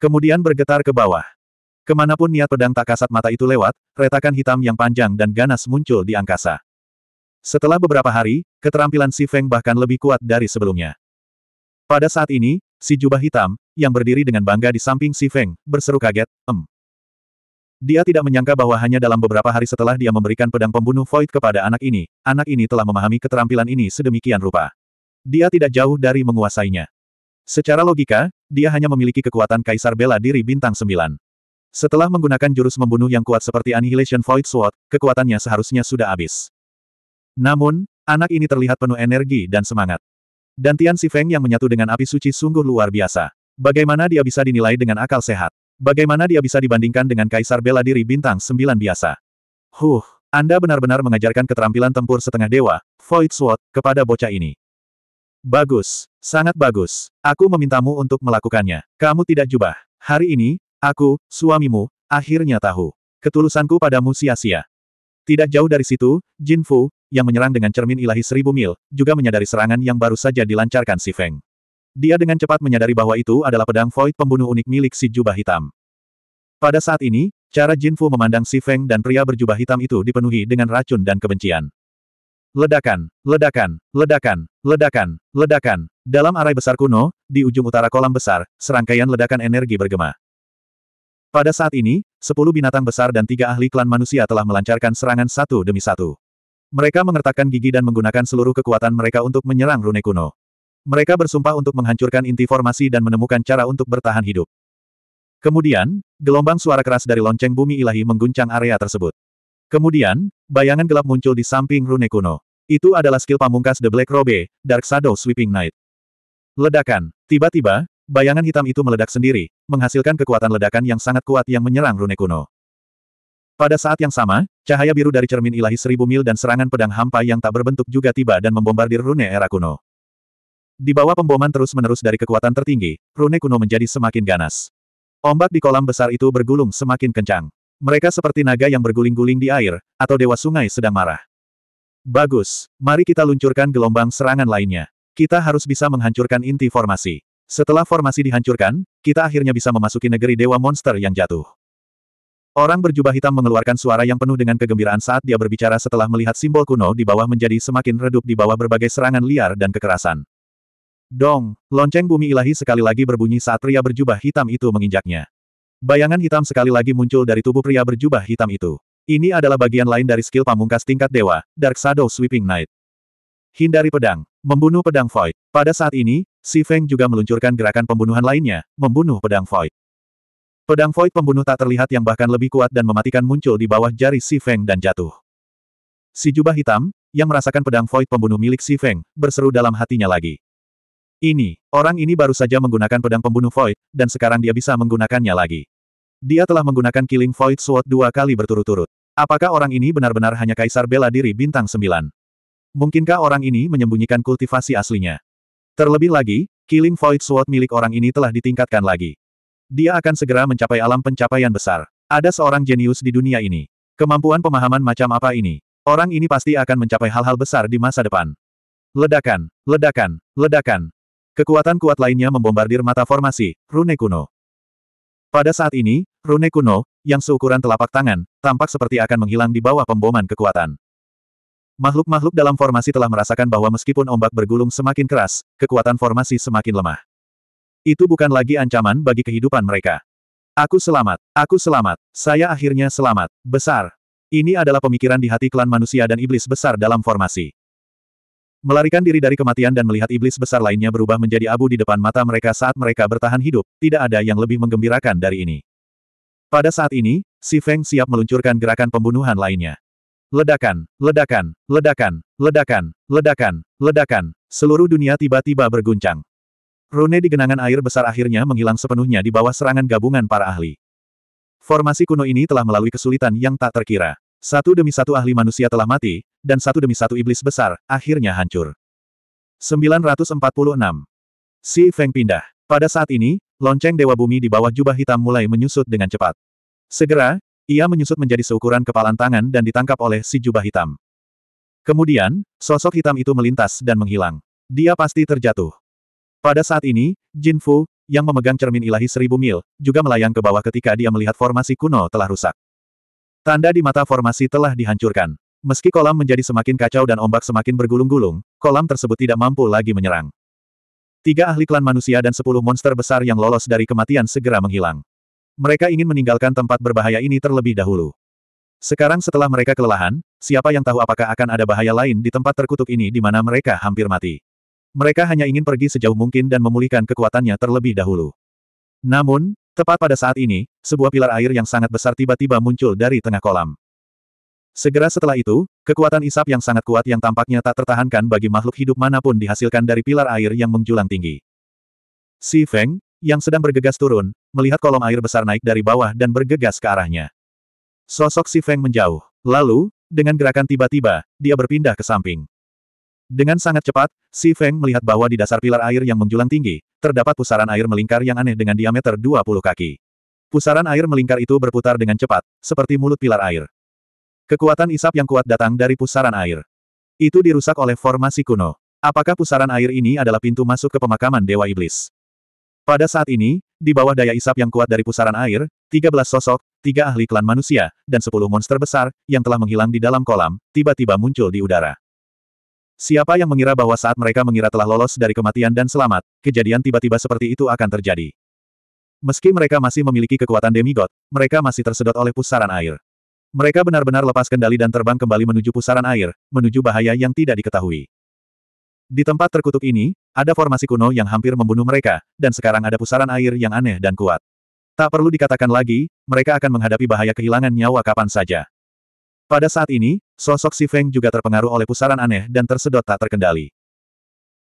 Kemudian bergetar ke bawah. Kemanapun niat pedang tak kasat mata itu lewat, retakan hitam yang panjang dan ganas muncul di angkasa. Setelah beberapa hari, keterampilan si Feng bahkan lebih kuat dari sebelumnya. Pada saat ini, si jubah hitam, yang berdiri dengan bangga di samping si Feng, berseru kaget, em. Dia tidak menyangka bahwa hanya dalam beberapa hari setelah dia memberikan pedang pembunuh Void kepada anak ini, anak ini telah memahami keterampilan ini sedemikian rupa. Dia tidak jauh dari menguasainya. Secara logika, dia hanya memiliki kekuatan Kaisar Bela Diri Bintang 9. Setelah menggunakan jurus membunuh yang kuat seperti Annihilation Void Sword, kekuatannya seharusnya sudah habis. Namun, anak ini terlihat penuh energi dan semangat. Dan Tian Sifeng yang menyatu dengan api suci sungguh luar biasa. Bagaimana dia bisa dinilai dengan akal sehat? Bagaimana dia bisa dibandingkan dengan Kaisar Bela Diri Bintang 9 biasa? Huh, Anda benar-benar mengajarkan keterampilan tempur setengah dewa, Void Sword, kepada bocah ini. Bagus, sangat bagus. Aku memintamu untuk melakukannya. Kamu tidak jubah. Hari ini, aku, suamimu, akhirnya tahu. Ketulusanku padamu sia-sia. Tidak jauh dari situ, Jin Fu, yang menyerang dengan cermin ilahi seribu mil, juga menyadari serangan yang baru saja dilancarkan si Feng. Dia dengan cepat menyadari bahwa itu adalah pedang void pembunuh unik milik si jubah hitam. Pada saat ini, cara Jin Fu memandang si Feng dan pria berjubah hitam itu dipenuhi dengan racun dan kebencian. Ledakan, ledakan, ledakan, ledakan, ledakan. Dalam arai besar kuno, di ujung utara kolam besar, serangkaian ledakan energi bergema. Pada saat ini, sepuluh binatang besar dan tiga ahli klan manusia telah melancarkan serangan satu demi satu. Mereka mengertakkan gigi dan menggunakan seluruh kekuatan mereka untuk menyerang rune kuno. Mereka bersumpah untuk menghancurkan inti formasi dan menemukan cara untuk bertahan hidup. Kemudian, gelombang suara keras dari lonceng bumi ilahi mengguncang area tersebut. Kemudian, bayangan gelap muncul di samping rune kuno. Itu adalah skill pamungkas The Black Robe, Dark Shadow Sweeping Knight. Ledakan. Tiba-tiba, bayangan hitam itu meledak sendiri, menghasilkan kekuatan ledakan yang sangat kuat yang menyerang rune kuno. Pada saat yang sama, cahaya biru dari cermin ilahi seribu mil dan serangan pedang hampa yang tak berbentuk juga tiba dan membombardir rune era kuno. Di bawah pemboman terus-menerus dari kekuatan tertinggi, rune kuno menjadi semakin ganas. Ombak di kolam besar itu bergulung semakin kencang. Mereka seperti naga yang berguling-guling di air, atau dewa sungai sedang marah. Bagus, mari kita luncurkan gelombang serangan lainnya. Kita harus bisa menghancurkan inti formasi. Setelah formasi dihancurkan, kita akhirnya bisa memasuki negeri dewa monster yang jatuh. Orang berjubah hitam mengeluarkan suara yang penuh dengan kegembiraan saat dia berbicara setelah melihat simbol kuno di bawah menjadi semakin redup di bawah berbagai serangan liar dan kekerasan. Dong, lonceng bumi ilahi sekali lagi berbunyi saat pria berjubah hitam itu menginjaknya. Bayangan hitam sekali lagi muncul dari tubuh pria berjubah hitam itu. Ini adalah bagian lain dari skill pamungkas tingkat dewa, Dark Shadow Sweeping Knight. Hindari pedang, membunuh pedang Void. Pada saat ini, Si Feng juga meluncurkan gerakan pembunuhan lainnya, membunuh pedang Void. Pedang Void pembunuh tak terlihat yang bahkan lebih kuat dan mematikan muncul di bawah jari Si Feng dan jatuh. Si jubah hitam, yang merasakan pedang Void pembunuh milik Si Feng, berseru dalam hatinya lagi. Ini, orang ini baru saja menggunakan pedang pembunuh Void, dan sekarang dia bisa menggunakannya lagi. Dia telah menggunakan Killing Void Sword dua kali berturut-turut. Apakah orang ini benar-benar hanya Kaisar Bela Diri Bintang 9? Mungkinkah orang ini menyembunyikan kultivasi aslinya? Terlebih lagi, Killing Void Sword milik orang ini telah ditingkatkan lagi. Dia akan segera mencapai alam pencapaian besar. Ada seorang jenius di dunia ini. Kemampuan pemahaman macam apa ini? Orang ini pasti akan mencapai hal-hal besar di masa depan. Ledakan, ledakan, ledakan. Kekuatan kuat lainnya membombardir mata formasi, Rune Kuno. Pada saat ini, Rune Kuno, yang seukuran telapak tangan, tampak seperti akan menghilang di bawah pemboman kekuatan. Makhluk-makhluk dalam formasi telah merasakan bahwa meskipun ombak bergulung semakin keras, kekuatan formasi semakin lemah. Itu bukan lagi ancaman bagi kehidupan mereka. Aku selamat, aku selamat, saya akhirnya selamat, besar. Ini adalah pemikiran di hati klan manusia dan iblis besar dalam formasi. Melarikan diri dari kematian dan melihat iblis besar lainnya berubah menjadi abu di depan mata mereka saat mereka bertahan hidup, tidak ada yang lebih menggembirakan dari ini. Pada saat ini, Si Feng siap meluncurkan gerakan pembunuhan lainnya. Ledakan, ledakan, ledakan, ledakan, ledakan, ledakan, seluruh dunia tiba-tiba berguncang. Rune di genangan air besar akhirnya menghilang sepenuhnya di bawah serangan gabungan para ahli. Formasi kuno ini telah melalui kesulitan yang tak terkira. Satu demi satu ahli manusia telah mati, dan satu demi satu iblis besar, akhirnya hancur. 946. Si Feng pindah. Pada saat ini, lonceng Dewa Bumi di bawah jubah hitam mulai menyusut dengan cepat. Segera, ia menyusut menjadi seukuran kepalan tangan dan ditangkap oleh si jubah hitam. Kemudian, sosok hitam itu melintas dan menghilang. Dia pasti terjatuh. Pada saat ini, Jin Fu, yang memegang cermin ilahi seribu mil, juga melayang ke bawah ketika dia melihat formasi kuno telah rusak. Tanda di mata formasi telah dihancurkan. Meski kolam menjadi semakin kacau dan ombak semakin bergulung-gulung, kolam tersebut tidak mampu lagi menyerang. Tiga ahli klan manusia dan sepuluh monster besar yang lolos dari kematian segera menghilang. Mereka ingin meninggalkan tempat berbahaya ini terlebih dahulu. Sekarang setelah mereka kelelahan, siapa yang tahu apakah akan ada bahaya lain di tempat terkutuk ini di mana mereka hampir mati. Mereka hanya ingin pergi sejauh mungkin dan memulihkan kekuatannya terlebih dahulu. Namun, Tepat pada saat ini, sebuah pilar air yang sangat besar tiba-tiba muncul dari tengah kolam. Segera setelah itu, kekuatan isap yang sangat kuat yang tampaknya tak tertahankan bagi makhluk hidup manapun dihasilkan dari pilar air yang menjulang tinggi. Si Feng, yang sedang bergegas turun, melihat kolom air besar naik dari bawah dan bergegas ke arahnya. Sosok si Feng menjauh. Lalu, dengan gerakan tiba-tiba, dia berpindah ke samping. Dengan sangat cepat, Si Feng melihat bahwa di dasar pilar air yang menjulang tinggi, terdapat pusaran air melingkar yang aneh dengan diameter 20 kaki. Pusaran air melingkar itu berputar dengan cepat, seperti mulut pilar air. Kekuatan isap yang kuat datang dari pusaran air. Itu dirusak oleh formasi kuno. Apakah pusaran air ini adalah pintu masuk ke pemakaman Dewa Iblis? Pada saat ini, di bawah daya isap yang kuat dari pusaran air, 13 sosok, tiga ahli klan manusia, dan 10 monster besar, yang telah menghilang di dalam kolam, tiba-tiba muncul di udara. Siapa yang mengira bahwa saat mereka mengira telah lolos dari kematian dan selamat, kejadian tiba-tiba seperti itu akan terjadi. Meski mereka masih memiliki kekuatan demigod, mereka masih tersedot oleh pusaran air. Mereka benar-benar lepas kendali dan terbang kembali menuju pusaran air, menuju bahaya yang tidak diketahui. Di tempat terkutuk ini, ada formasi kuno yang hampir membunuh mereka, dan sekarang ada pusaran air yang aneh dan kuat. Tak perlu dikatakan lagi, mereka akan menghadapi bahaya kehilangan nyawa kapan saja. Pada saat ini, Sosok Si Feng juga terpengaruh oleh pusaran aneh dan tersedot tak terkendali.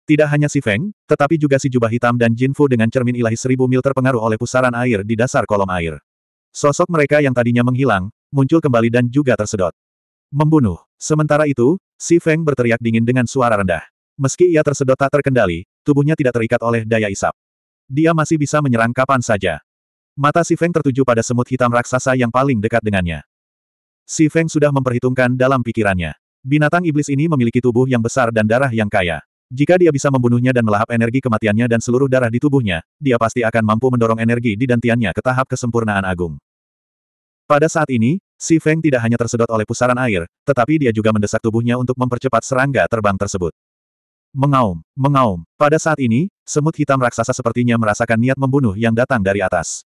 Tidak hanya Si Feng, tetapi juga si jubah hitam dan Jin Fu dengan cermin ilahi seribu mil terpengaruh oleh pusaran air di dasar kolom air. Sosok mereka yang tadinya menghilang, muncul kembali dan juga tersedot. Membunuh. Sementara itu, Si Feng berteriak dingin dengan suara rendah. Meski ia tersedot tak terkendali, tubuhnya tidak terikat oleh daya isap. Dia masih bisa menyerang kapan saja. Mata Si Feng tertuju pada semut hitam raksasa yang paling dekat dengannya. Si Feng sudah memperhitungkan dalam pikirannya. Binatang iblis ini memiliki tubuh yang besar dan darah yang kaya. Jika dia bisa membunuhnya dan melahap energi kematiannya dan seluruh darah di tubuhnya, dia pasti akan mampu mendorong energi di dantiannya ke tahap kesempurnaan agung. Pada saat ini, Si Feng tidak hanya tersedot oleh pusaran air, tetapi dia juga mendesak tubuhnya untuk mempercepat serangga terbang tersebut. Mengaum, mengaum. Pada saat ini, semut hitam raksasa sepertinya merasakan niat membunuh yang datang dari atas.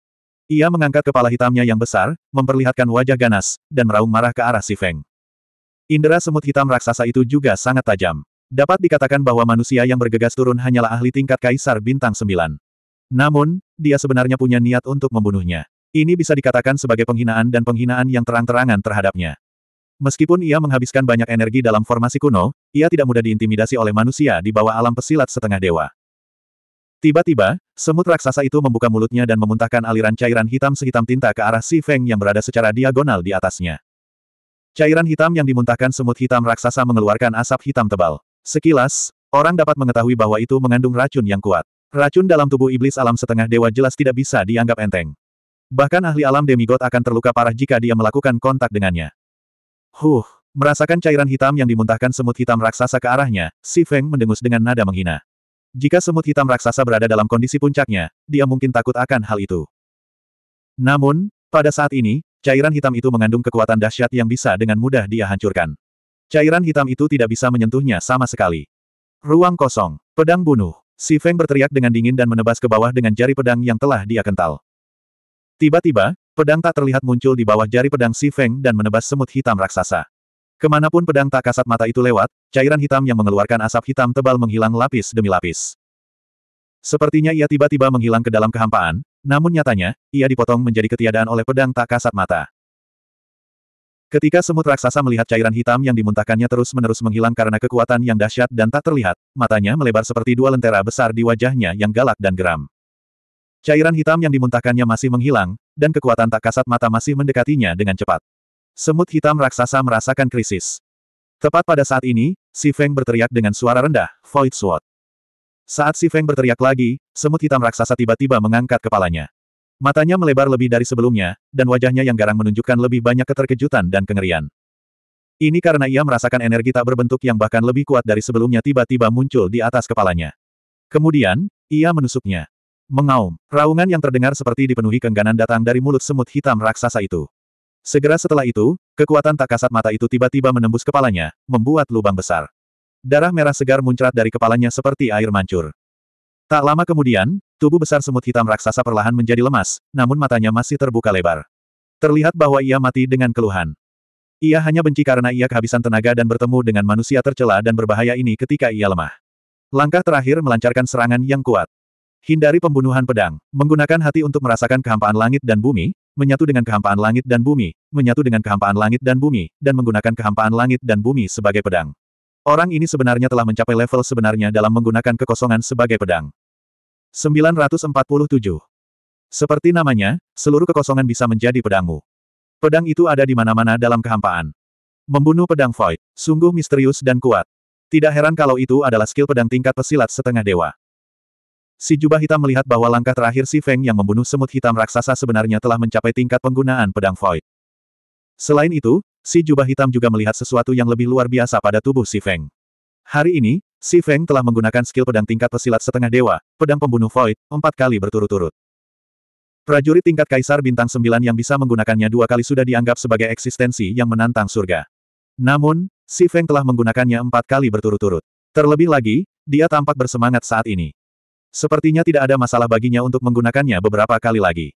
Ia mengangkat kepala hitamnya yang besar, memperlihatkan wajah ganas, dan meraung marah ke arah si Feng. Indera semut hitam raksasa itu juga sangat tajam. Dapat dikatakan bahwa manusia yang bergegas turun hanyalah ahli tingkat Kaisar Bintang 9. Namun, dia sebenarnya punya niat untuk membunuhnya. Ini bisa dikatakan sebagai penghinaan dan penghinaan yang terang-terangan terhadapnya. Meskipun ia menghabiskan banyak energi dalam formasi kuno, ia tidak mudah diintimidasi oleh manusia di bawah alam pesilat setengah dewa. Tiba-tiba, semut raksasa itu membuka mulutnya dan memuntahkan aliran cairan hitam sehitam tinta ke arah Si Feng yang berada secara diagonal di atasnya. Cairan hitam yang dimuntahkan semut hitam raksasa mengeluarkan asap hitam tebal. Sekilas, orang dapat mengetahui bahwa itu mengandung racun yang kuat. Racun dalam tubuh iblis alam setengah dewa jelas tidak bisa dianggap enteng. Bahkan ahli alam demigod akan terluka parah jika dia melakukan kontak dengannya. Huh, merasakan cairan hitam yang dimuntahkan semut hitam raksasa ke arahnya, Si Feng mendengus dengan nada menghina. Jika semut hitam raksasa berada dalam kondisi puncaknya, dia mungkin takut akan hal itu. Namun, pada saat ini, cairan hitam itu mengandung kekuatan dahsyat yang bisa dengan mudah dia hancurkan. Cairan hitam itu tidak bisa menyentuhnya sama sekali. Ruang kosong. Pedang bunuh. Si Feng berteriak dengan dingin dan menebas ke bawah dengan jari pedang yang telah dia kental. Tiba-tiba, pedang tak terlihat muncul di bawah jari pedang Si Feng dan menebas semut hitam raksasa. Kemanapun pedang tak kasat mata itu lewat, cairan hitam yang mengeluarkan asap hitam tebal menghilang lapis demi lapis. Sepertinya ia tiba-tiba menghilang ke dalam kehampaan, namun nyatanya, ia dipotong menjadi ketiadaan oleh pedang tak kasat mata. Ketika semut raksasa melihat cairan hitam yang dimuntahkannya terus-menerus menghilang karena kekuatan yang dahsyat dan tak terlihat, matanya melebar seperti dua lentera besar di wajahnya yang galak dan geram. Cairan hitam yang dimuntahkannya masih menghilang, dan kekuatan tak kasat mata masih mendekatinya dengan cepat. Semut hitam raksasa merasakan krisis. Tepat pada saat ini, Si Feng berteriak dengan suara rendah, Void Sword. Saat Si Feng berteriak lagi, semut hitam raksasa tiba-tiba mengangkat kepalanya. Matanya melebar lebih dari sebelumnya, dan wajahnya yang garang menunjukkan lebih banyak keterkejutan dan kengerian. Ini karena ia merasakan energi tak berbentuk yang bahkan lebih kuat dari sebelumnya tiba-tiba muncul di atas kepalanya. Kemudian, ia menusuknya. Mengaum, raungan yang terdengar seperti dipenuhi kengganan datang dari mulut semut hitam raksasa itu. Segera setelah itu, kekuatan tak kasat mata itu tiba-tiba menembus kepalanya, membuat lubang besar. Darah merah segar muncrat dari kepalanya seperti air mancur. Tak lama kemudian, tubuh besar semut hitam raksasa perlahan menjadi lemas, namun matanya masih terbuka lebar. Terlihat bahwa ia mati dengan keluhan. Ia hanya benci karena ia kehabisan tenaga dan bertemu dengan manusia tercela dan berbahaya ini ketika ia lemah. Langkah terakhir melancarkan serangan yang kuat. Hindari pembunuhan pedang. Menggunakan hati untuk merasakan kehampaan langit dan bumi, menyatu dengan kehampaan langit dan bumi, menyatu dengan kehampaan langit dan bumi, dan menggunakan kehampaan langit dan bumi sebagai pedang. Orang ini sebenarnya telah mencapai level sebenarnya dalam menggunakan kekosongan sebagai pedang. 947. Seperti namanya, seluruh kekosongan bisa menjadi pedangmu. Pedang itu ada di mana-mana dalam kehampaan. Membunuh pedang Void, sungguh misterius dan kuat. Tidak heran kalau itu adalah skill pedang tingkat pesilat setengah dewa. Si jubah hitam melihat bahwa langkah terakhir si Feng yang membunuh semut hitam raksasa sebenarnya telah mencapai tingkat penggunaan pedang void. Selain itu, si jubah hitam juga melihat sesuatu yang lebih luar biasa pada tubuh si Feng. Hari ini, si Feng telah menggunakan skill pedang tingkat pesilat setengah dewa, pedang pembunuh void, empat kali berturut-turut. Prajurit tingkat kaisar bintang Sembilan yang bisa menggunakannya dua kali sudah dianggap sebagai eksistensi yang menantang surga. Namun, Si Feng telah menggunakannya empat kali berturut-turut. Terlebih lagi, dia tampak bersemangat saat ini. Sepertinya tidak ada masalah baginya untuk menggunakannya beberapa kali lagi.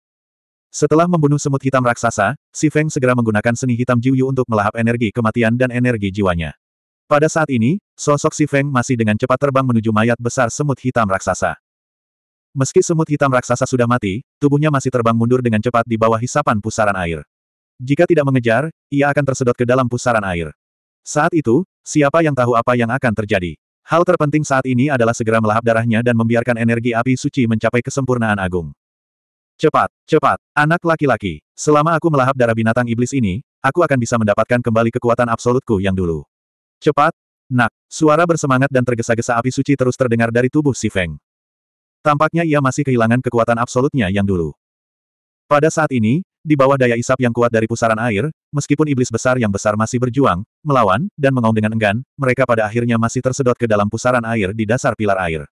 Setelah membunuh semut hitam raksasa, Si Feng segera menggunakan seni hitam Jiuyu untuk melahap energi kematian dan energi jiwanya. Pada saat ini, sosok Si Feng masih dengan cepat terbang menuju mayat besar semut hitam raksasa. Meski semut hitam raksasa sudah mati, tubuhnya masih terbang mundur dengan cepat di bawah hisapan pusaran air. Jika tidak mengejar, ia akan tersedot ke dalam pusaran air. Saat itu, siapa yang tahu apa yang akan terjadi? Hal terpenting saat ini adalah segera melahap darahnya dan membiarkan energi api suci mencapai kesempurnaan agung. Cepat, cepat, anak laki-laki. Selama aku melahap darah binatang iblis ini, aku akan bisa mendapatkan kembali kekuatan absolutku yang dulu. Cepat, nak, suara bersemangat dan tergesa-gesa api suci terus terdengar dari tubuh si Feng. Tampaknya ia masih kehilangan kekuatan absolutnya yang dulu. Pada saat ini, di bawah daya isap yang kuat dari pusaran air, meskipun iblis besar yang besar masih berjuang, melawan, dan mengaum dengan enggan, mereka pada akhirnya masih tersedot ke dalam pusaran air di dasar pilar air.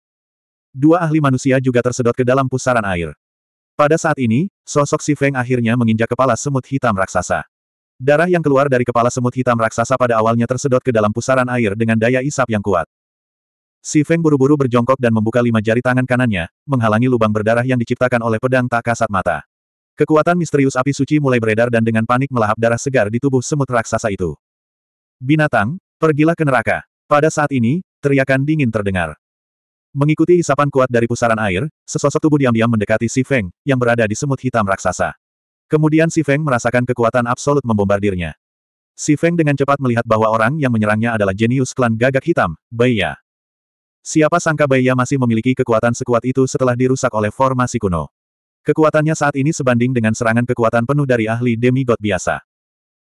Dua ahli manusia juga tersedot ke dalam pusaran air. Pada saat ini, sosok si Feng akhirnya menginjak kepala semut hitam raksasa. Darah yang keluar dari kepala semut hitam raksasa pada awalnya tersedot ke dalam pusaran air dengan daya isap yang kuat. Si Feng buru-buru berjongkok dan membuka lima jari tangan kanannya, menghalangi lubang berdarah yang diciptakan oleh pedang tak kasat mata. Kekuatan misterius api suci mulai beredar dan dengan panik melahap darah segar di tubuh semut raksasa itu. Binatang, pergilah ke neraka. Pada saat ini, teriakan dingin terdengar. Mengikuti isapan kuat dari pusaran air, sesosok tubuh diam-diam mendekati Si Feng, yang berada di semut hitam raksasa. Kemudian Si Feng merasakan kekuatan absolut membombardirnya. Si Feng dengan cepat melihat bahwa orang yang menyerangnya adalah jenius klan gagak hitam, Bai Siapa sangka Bai masih memiliki kekuatan sekuat itu setelah dirusak oleh formasi kuno. Kekuatannya saat ini sebanding dengan serangan kekuatan penuh dari ahli demi demigod biasa.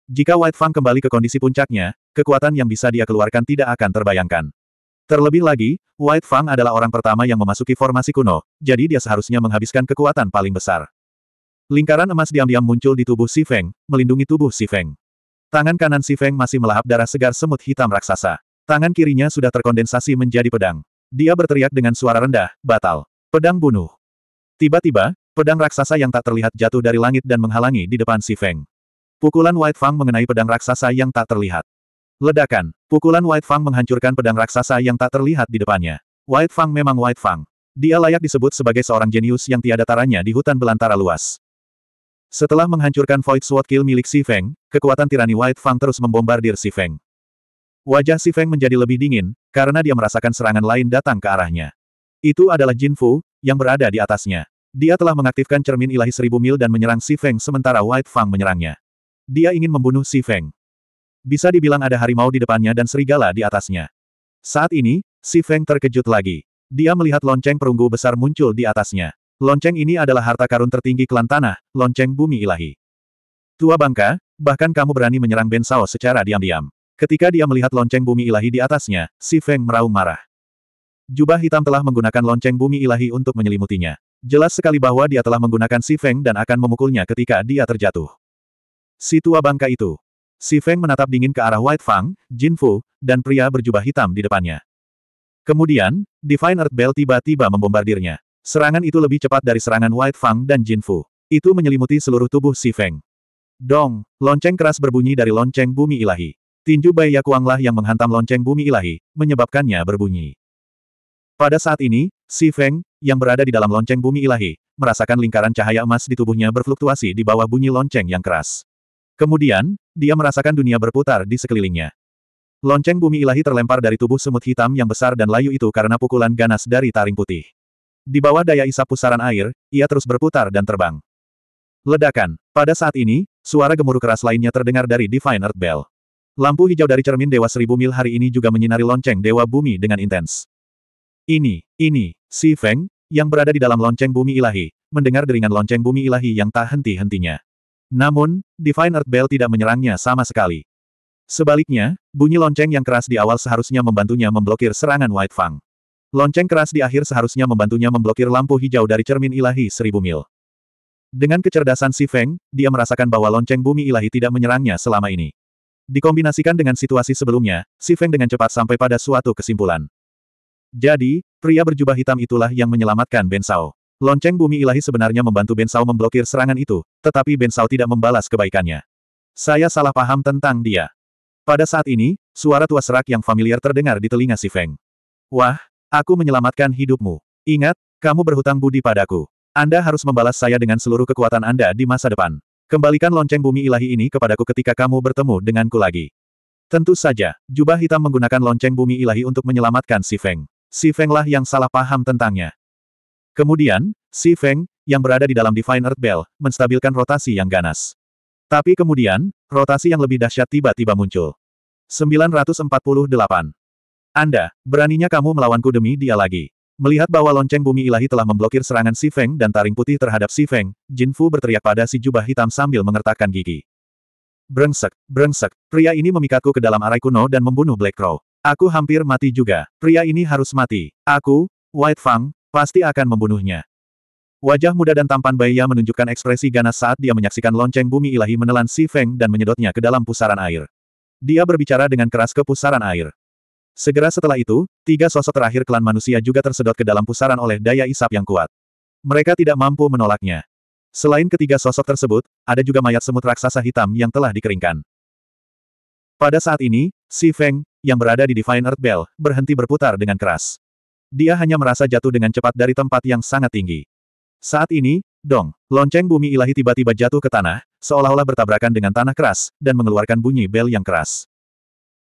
Jika White Fang kembali ke kondisi puncaknya, kekuatan yang bisa dia keluarkan tidak akan terbayangkan. Terlebih lagi, White Fang adalah orang pertama yang memasuki formasi kuno, jadi dia seharusnya menghabiskan kekuatan paling besar. Lingkaran emas diam-diam muncul di tubuh Si Feng, melindungi tubuh Si Feng. Tangan kanan Si Feng masih melahap darah segar semut hitam raksasa. Tangan kirinya sudah terkondensasi menjadi pedang. Dia berteriak dengan suara rendah, batal. Pedang bunuh. Tiba-tiba, Pedang raksasa yang tak terlihat jatuh dari langit dan menghalangi di depan si Feng. Pukulan White Fang mengenai pedang raksasa yang tak terlihat. Ledakan, pukulan White Fang menghancurkan pedang raksasa yang tak terlihat di depannya. White Fang memang White Fang. Dia layak disebut sebagai seorang jenius yang tiada taranya di hutan belantara luas. Setelah menghancurkan Void Sword Kill milik Si Feng, kekuatan tirani White Fang terus membombardir Si Feng. Wajah Si Feng menjadi lebih dingin, karena dia merasakan serangan lain datang ke arahnya. Itu adalah Jin Fu, yang berada di atasnya. Dia telah mengaktifkan cermin ilahi seribu mil dan menyerang Si Feng sementara White Fang menyerangnya. Dia ingin membunuh Si Feng. Bisa dibilang ada harimau di depannya dan serigala di atasnya. Saat ini, Si Feng terkejut lagi. Dia melihat lonceng perunggu besar muncul di atasnya. Lonceng ini adalah harta karun tertinggi klan tanah, lonceng bumi ilahi. Tua bangka, bahkan kamu berani menyerang Ben Sao secara diam-diam. Ketika dia melihat lonceng bumi ilahi di atasnya, Si Feng meraung marah. Jubah hitam telah menggunakan lonceng bumi ilahi untuk menyelimutinya. Jelas sekali bahwa dia telah menggunakan Si Feng dan akan memukulnya ketika dia terjatuh. Si tua bangka itu. Si Feng menatap dingin ke arah White Fang, Jin Fu, dan pria berjubah hitam di depannya. Kemudian, Divine Earth Bell tiba-tiba membombardirnya. Serangan itu lebih cepat dari serangan White Fang dan Jin Fu. Itu menyelimuti seluruh tubuh Si Feng. Dong, lonceng keras berbunyi dari lonceng bumi ilahi. Tinju Bai Yakuanglah yang menghantam lonceng bumi ilahi, menyebabkannya berbunyi. Pada saat ini, Si Feng, yang berada di dalam lonceng bumi ilahi, merasakan lingkaran cahaya emas di tubuhnya berfluktuasi di bawah bunyi lonceng yang keras. Kemudian, dia merasakan dunia berputar di sekelilingnya. Lonceng bumi ilahi terlempar dari tubuh semut hitam yang besar dan layu itu karena pukulan ganas dari taring putih. Di bawah daya isap pusaran air, ia terus berputar dan terbang. Ledakan. Pada saat ini, suara gemuruh keras lainnya terdengar dari Divine Earth Bell. Lampu hijau dari cermin Dewa Seribu Mil hari ini juga menyinari lonceng Dewa Bumi dengan intens. Ini, ini, si Feng, yang berada di dalam lonceng bumi ilahi, mendengar deringan lonceng bumi ilahi yang tak henti-hentinya. Namun, Divine Earth Bell tidak menyerangnya sama sekali. Sebaliknya, bunyi lonceng yang keras di awal seharusnya membantunya memblokir serangan White Fang. Lonceng keras di akhir seharusnya membantunya memblokir lampu hijau dari cermin ilahi seribu mil. Dengan kecerdasan si Feng, dia merasakan bahwa lonceng bumi ilahi tidak menyerangnya selama ini. Dikombinasikan dengan situasi sebelumnya, si Feng dengan cepat sampai pada suatu kesimpulan. Jadi, pria berjubah hitam itulah yang menyelamatkan Ben Sao. Lonceng bumi ilahi sebenarnya membantu Ben Sao memblokir serangan itu, tetapi Ben Sao tidak membalas kebaikannya. Saya salah paham tentang dia. Pada saat ini, suara tua serak yang familiar terdengar di telinga si Feng. Wah, aku menyelamatkan hidupmu. Ingat, kamu berhutang budi padaku. Anda harus membalas saya dengan seluruh kekuatan Anda di masa depan. Kembalikan lonceng bumi ilahi ini kepadaku ketika kamu bertemu denganku lagi. Tentu saja, jubah hitam menggunakan lonceng bumi ilahi untuk menyelamatkan si Feng si Feng lah yang salah paham tentangnya. Kemudian, si Feng, yang berada di dalam Divine Earth Bell, menstabilkan rotasi yang ganas. Tapi kemudian, rotasi yang lebih dahsyat tiba-tiba muncul. 948. Anda, beraninya kamu melawanku demi dia lagi. Melihat bahwa lonceng bumi ilahi telah memblokir serangan Si Feng dan taring putih terhadap Si Feng, Jin Fu berteriak pada si jubah hitam sambil mengertakkan gigi. Brengsek, brengsek, pria ini memikatku ke dalam arai kuno dan membunuh Black Crow. Aku hampir mati juga. Pria ini harus mati. Aku, White Fang, pasti akan membunuhnya. Wajah muda dan tampan Baiya menunjukkan ekspresi ganas saat dia menyaksikan lonceng bumi ilahi menelan Si Feng dan menyedotnya ke dalam pusaran air. Dia berbicara dengan keras ke pusaran air. Segera setelah itu, tiga sosok terakhir klan manusia juga tersedot ke dalam pusaran oleh daya isap yang kuat. Mereka tidak mampu menolaknya. Selain ketiga sosok tersebut, ada juga mayat semut raksasa hitam yang telah dikeringkan. Pada saat ini, Si Feng, yang berada di Divine Earth Bell, berhenti berputar dengan keras. Dia hanya merasa jatuh dengan cepat dari tempat yang sangat tinggi. Saat ini, dong, lonceng bumi ilahi tiba-tiba jatuh ke tanah, seolah-olah bertabrakan dengan tanah keras, dan mengeluarkan bunyi bel yang keras.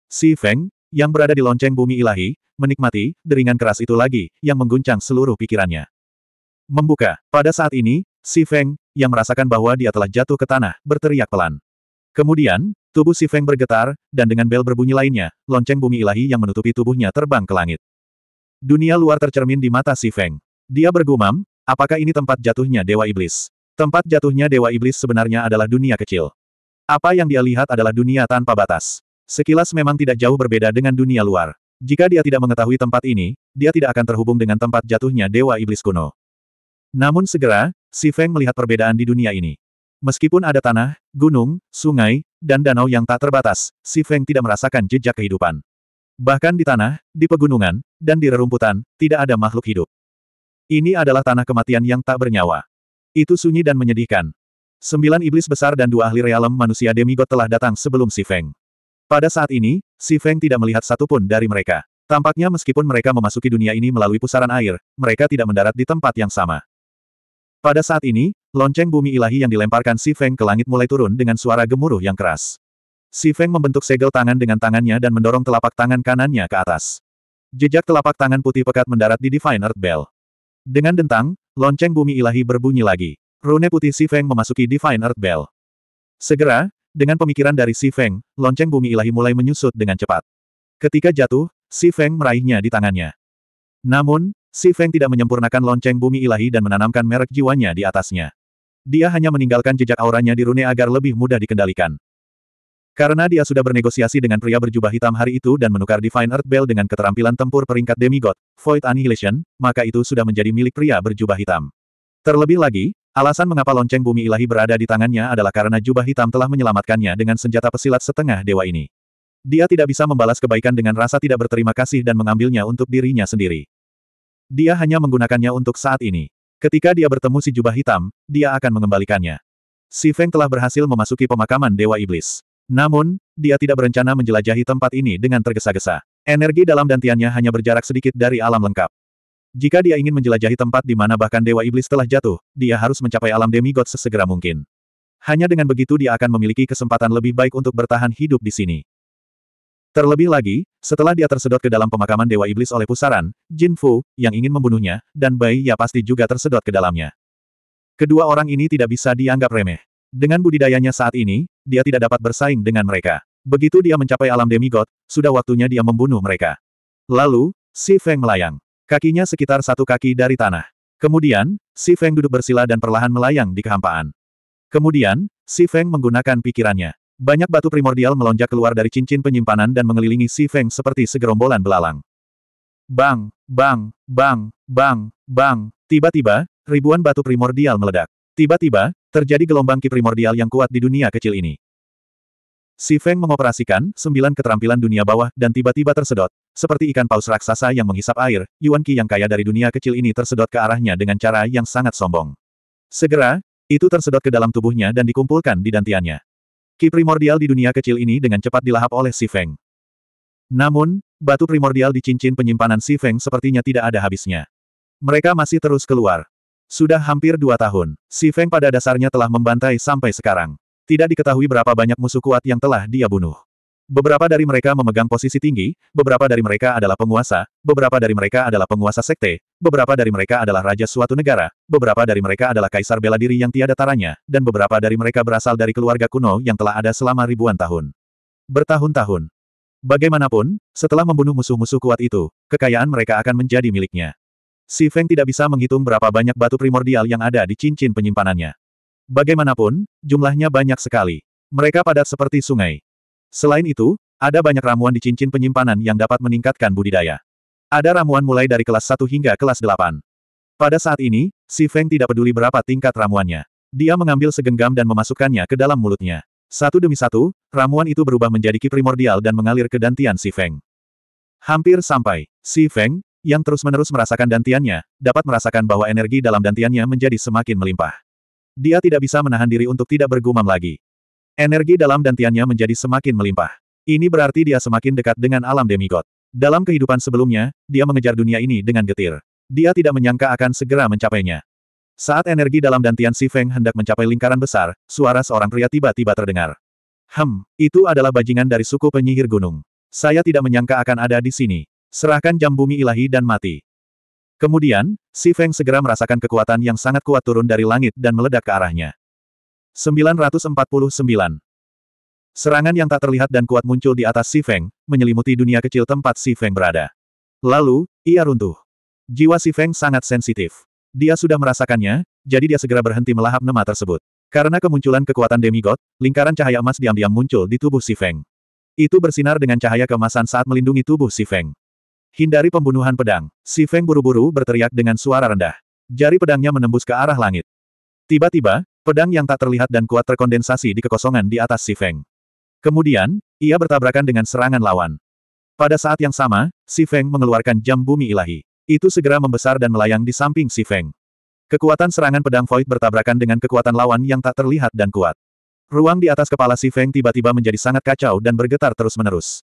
Si Feng, yang berada di lonceng bumi ilahi, menikmati deringan keras itu lagi, yang mengguncang seluruh pikirannya. Membuka, pada saat ini, si Feng, yang merasakan bahwa dia telah jatuh ke tanah, berteriak pelan. Kemudian, tubuh si Feng bergetar, dan dengan bel berbunyi lainnya, lonceng bumi ilahi yang menutupi tubuhnya terbang ke langit. Dunia luar tercermin di mata si Feng. Dia bergumam, apakah ini tempat jatuhnya Dewa Iblis? Tempat jatuhnya Dewa Iblis sebenarnya adalah dunia kecil. Apa yang dia lihat adalah dunia tanpa batas. Sekilas memang tidak jauh berbeda dengan dunia luar. Jika dia tidak mengetahui tempat ini, dia tidak akan terhubung dengan tempat jatuhnya Dewa Iblis kuno. Namun segera, Si Feng melihat perbedaan di dunia ini. Meskipun ada tanah, gunung, sungai, dan danau yang tak terbatas, Si Feng tidak merasakan jejak kehidupan. Bahkan di tanah, di pegunungan, dan di rerumputan, tidak ada makhluk hidup. Ini adalah tanah kematian yang tak bernyawa. Itu sunyi dan menyedihkan. Sembilan iblis besar dan dua ahli realem manusia demigod telah datang sebelum Si Feng. Pada saat ini, Si Feng tidak melihat satupun dari mereka. Tampaknya meskipun mereka memasuki dunia ini melalui pusaran air, mereka tidak mendarat di tempat yang sama. Pada saat ini, Lonceng bumi ilahi yang dilemparkan Si Feng ke langit mulai turun dengan suara gemuruh yang keras. Si Feng membentuk segel tangan dengan tangannya dan mendorong telapak tangan kanannya ke atas. Jejak telapak tangan putih pekat mendarat di Divine Earth Bell. Dengan dentang, lonceng bumi ilahi berbunyi lagi. Rune putih Si Feng memasuki Divine Earth Bell. Segera, dengan pemikiran dari Si Feng, lonceng bumi ilahi mulai menyusut dengan cepat. Ketika jatuh, Si Feng meraihnya di tangannya. Namun, Si Feng tidak menyempurnakan lonceng bumi ilahi dan menanamkan merek jiwanya di atasnya. Dia hanya meninggalkan jejak auranya di rune agar lebih mudah dikendalikan. Karena dia sudah bernegosiasi dengan pria berjubah hitam hari itu dan menukar Divine Earth Bell dengan keterampilan tempur peringkat demigod, Void Annihilation, maka itu sudah menjadi milik pria berjubah hitam. Terlebih lagi, alasan mengapa lonceng bumi ilahi berada di tangannya adalah karena jubah hitam telah menyelamatkannya dengan senjata pesilat setengah dewa ini. Dia tidak bisa membalas kebaikan dengan rasa tidak berterima kasih dan mengambilnya untuk dirinya sendiri. Dia hanya menggunakannya untuk saat ini. Ketika dia bertemu si jubah hitam, dia akan mengembalikannya. Si Feng telah berhasil memasuki pemakaman Dewa Iblis. Namun, dia tidak berencana menjelajahi tempat ini dengan tergesa-gesa. Energi dalam dantiannya hanya berjarak sedikit dari alam lengkap. Jika dia ingin menjelajahi tempat di mana bahkan Dewa Iblis telah jatuh, dia harus mencapai alam demigod sesegera mungkin. Hanya dengan begitu dia akan memiliki kesempatan lebih baik untuk bertahan hidup di sini. Terlebih lagi, setelah dia tersedot ke dalam pemakaman Dewa Iblis oleh pusaran, Jin Fu, yang ingin membunuhnya, dan Bai Ya pasti juga tersedot ke dalamnya. Kedua orang ini tidak bisa dianggap remeh. Dengan budidayanya saat ini, dia tidak dapat bersaing dengan mereka. Begitu dia mencapai alam demigod, sudah waktunya dia membunuh mereka. Lalu, si Feng melayang. Kakinya sekitar satu kaki dari tanah. Kemudian, si Feng duduk bersila dan perlahan melayang di kehampaan. Kemudian, si Feng menggunakan pikirannya. Banyak batu primordial melonjak keluar dari cincin penyimpanan dan mengelilingi Si Feng seperti segerombolan belalang. Bang, bang, bang, bang, bang, tiba-tiba, ribuan batu primordial meledak. Tiba-tiba, terjadi gelombang ki primordial yang kuat di dunia kecil ini. Si Feng mengoperasikan sembilan keterampilan dunia bawah dan tiba-tiba tersedot, seperti ikan paus raksasa yang menghisap air, Yuan Qi yang kaya dari dunia kecil ini tersedot ke arahnya dengan cara yang sangat sombong. Segera, itu tersedot ke dalam tubuhnya dan dikumpulkan di dantiannya. Ki primordial di dunia kecil ini dengan cepat dilahap oleh Si Feng. Namun, batu primordial di cincin penyimpanan Si Feng sepertinya tidak ada habisnya. Mereka masih terus keluar. Sudah hampir dua tahun, Si Feng pada dasarnya telah membantai sampai sekarang. Tidak diketahui berapa banyak musuh kuat yang telah dia bunuh. Beberapa dari mereka memegang posisi tinggi, beberapa dari mereka adalah penguasa, beberapa dari mereka adalah penguasa sekte, beberapa dari mereka adalah raja suatu negara, beberapa dari mereka adalah kaisar bela diri yang tiada taranya, dan beberapa dari mereka berasal dari keluarga kuno yang telah ada selama ribuan tahun. Bertahun-tahun. Bagaimanapun, setelah membunuh musuh-musuh kuat itu, kekayaan mereka akan menjadi miliknya. Si Feng tidak bisa menghitung berapa banyak batu primordial yang ada di cincin penyimpanannya. Bagaimanapun, jumlahnya banyak sekali. Mereka padat seperti sungai. Selain itu, ada banyak ramuan di cincin penyimpanan yang dapat meningkatkan budidaya. Ada ramuan mulai dari kelas 1 hingga kelas 8. Pada saat ini, si Feng tidak peduli berapa tingkat ramuannya. Dia mengambil segenggam dan memasukkannya ke dalam mulutnya. Satu demi satu, ramuan itu berubah menjadi ki primordial dan mengalir ke dantian si Feng. Hampir sampai, si Feng, yang terus-menerus merasakan dantiannya, dapat merasakan bahwa energi dalam dantiannya menjadi semakin melimpah. Dia tidak bisa menahan diri untuk tidak bergumam lagi. Energi dalam dantiannya menjadi semakin melimpah. Ini berarti dia semakin dekat dengan alam demigod. Dalam kehidupan sebelumnya, dia mengejar dunia ini dengan getir. Dia tidak menyangka akan segera mencapainya. Saat energi dalam dantian Tian Feng hendak mencapai lingkaran besar, suara seorang pria tiba-tiba terdengar. Hem, itu adalah bajingan dari suku penyihir gunung. Saya tidak menyangka akan ada di sini. Serahkan jam bumi ilahi dan mati. Kemudian, Si Feng segera merasakan kekuatan yang sangat kuat turun dari langit dan meledak ke arahnya. 949. Serangan yang tak terlihat dan kuat muncul di atas Si Feng, menyelimuti dunia kecil tempat Si Feng berada. Lalu, ia runtuh. Jiwa Si Feng sangat sensitif. Dia sudah merasakannya, jadi dia segera berhenti melahap nema tersebut. Karena kemunculan kekuatan demigod, lingkaran cahaya emas diam-diam muncul di tubuh Si Feng. Itu bersinar dengan cahaya kemasan saat melindungi tubuh Si Feng. Hindari pembunuhan pedang. Si Feng buru-buru berteriak dengan suara rendah. Jari pedangnya menembus ke arah langit. Tiba-tiba, Pedang yang tak terlihat dan kuat terkondensasi di kekosongan di atas Si Feng. Kemudian, ia bertabrakan dengan serangan lawan. Pada saat yang sama, Si Feng mengeluarkan jam bumi ilahi. Itu segera membesar dan melayang di samping Si Feng. Kekuatan serangan pedang Void bertabrakan dengan kekuatan lawan yang tak terlihat dan kuat. Ruang di atas kepala Si Feng tiba-tiba menjadi sangat kacau dan bergetar terus-menerus.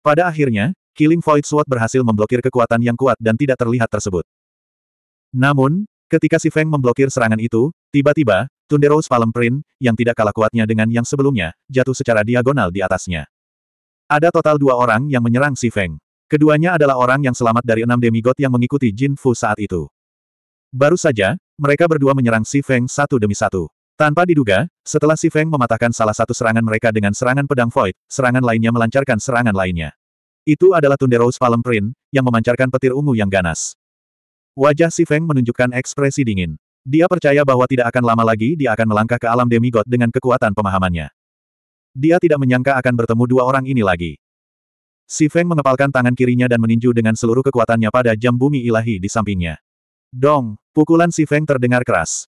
Pada akhirnya, Killing Void Sword berhasil memblokir kekuatan yang kuat dan tidak terlihat tersebut. Namun, Ketika si Feng memblokir serangan itu, tiba-tiba, Tunderous Palm Print, yang tidak kalah kuatnya dengan yang sebelumnya, jatuh secara diagonal di atasnya. Ada total dua orang yang menyerang si Feng. Keduanya adalah orang yang selamat dari enam demigod yang mengikuti Jin Fu saat itu. Baru saja, mereka berdua menyerang si Feng satu demi satu. Tanpa diduga, setelah si Feng mematahkan salah satu serangan mereka dengan serangan pedang void, serangan lainnya melancarkan serangan lainnya. Itu adalah Tunderous Palm Print, yang memancarkan petir ungu yang ganas. Wajah Si Feng menunjukkan ekspresi dingin. Dia percaya bahwa tidak akan lama lagi dia akan melangkah ke alam demigod dengan kekuatan pemahamannya. Dia tidak menyangka akan bertemu dua orang ini lagi. Si Feng mengepalkan tangan kirinya dan meninju dengan seluruh kekuatannya pada jam bumi ilahi di sampingnya. Dong, pukulan Si Feng terdengar keras.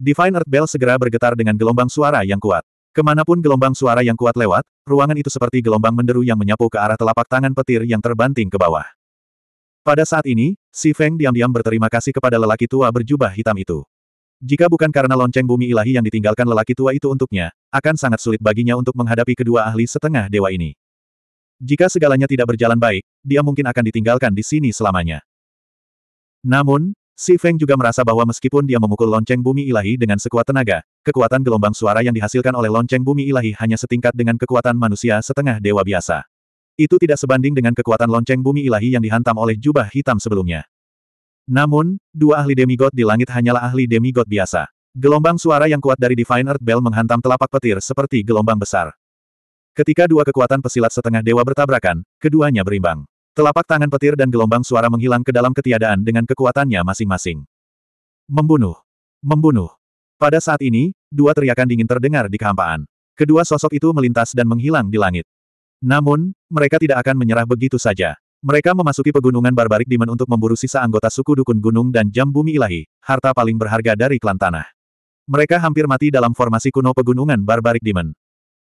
Divine Earth Bell segera bergetar dengan gelombang suara yang kuat. Kemanapun gelombang suara yang kuat lewat, ruangan itu seperti gelombang menderu yang menyapu ke arah telapak tangan petir yang terbanting ke bawah. Pada saat ini, Si Feng diam-diam berterima kasih kepada lelaki tua berjubah hitam itu. Jika bukan karena lonceng bumi ilahi yang ditinggalkan lelaki tua itu untuknya, akan sangat sulit baginya untuk menghadapi kedua ahli setengah dewa ini. Jika segalanya tidak berjalan baik, dia mungkin akan ditinggalkan di sini selamanya. Namun, Si Feng juga merasa bahwa meskipun dia memukul lonceng bumi ilahi dengan sekuat tenaga, kekuatan gelombang suara yang dihasilkan oleh lonceng bumi ilahi hanya setingkat dengan kekuatan manusia setengah dewa biasa. Itu tidak sebanding dengan kekuatan lonceng bumi ilahi yang dihantam oleh jubah hitam sebelumnya. Namun, dua ahli demigod di langit hanyalah ahli demigod biasa. Gelombang suara yang kuat dari Divine Earth Bell menghantam telapak petir seperti gelombang besar. Ketika dua kekuatan pesilat setengah dewa bertabrakan, keduanya berimbang. Telapak tangan petir dan gelombang suara menghilang ke dalam ketiadaan dengan kekuatannya masing-masing. Membunuh. Membunuh. Pada saat ini, dua teriakan dingin terdengar di kehampaan. Kedua sosok itu melintas dan menghilang di langit. Namun, mereka tidak akan menyerah begitu saja. Mereka memasuki pegunungan barbarik Demon untuk memburu sisa anggota suku Dukun Gunung dan Jam Bumi Ilahi, harta paling berharga dari klan tanah. Mereka hampir mati dalam formasi kuno pegunungan barbarik Demon.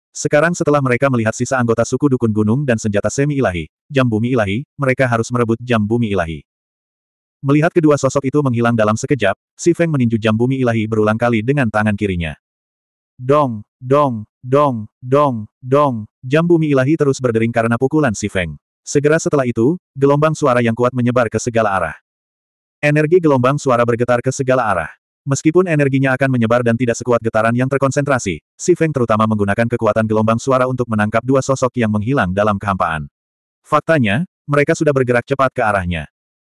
Sekarang setelah mereka melihat sisa anggota suku Dukun Gunung dan senjata semi ilahi, Jam Bumi Ilahi, mereka harus merebut Jam Bumi Ilahi. Melihat kedua sosok itu menghilang dalam sekejap, Si Feng meninju Jam Bumi Ilahi berulang kali dengan tangan kirinya. Dong, dong, Dong, dong, dong, jam bumi ilahi terus berdering karena pukulan si Feng. Segera setelah itu, gelombang suara yang kuat menyebar ke segala arah. Energi gelombang suara bergetar ke segala arah. Meskipun energinya akan menyebar dan tidak sekuat getaran yang terkonsentrasi, si Feng terutama menggunakan kekuatan gelombang suara untuk menangkap dua sosok yang menghilang dalam kehampaan. Faktanya, mereka sudah bergerak cepat ke arahnya.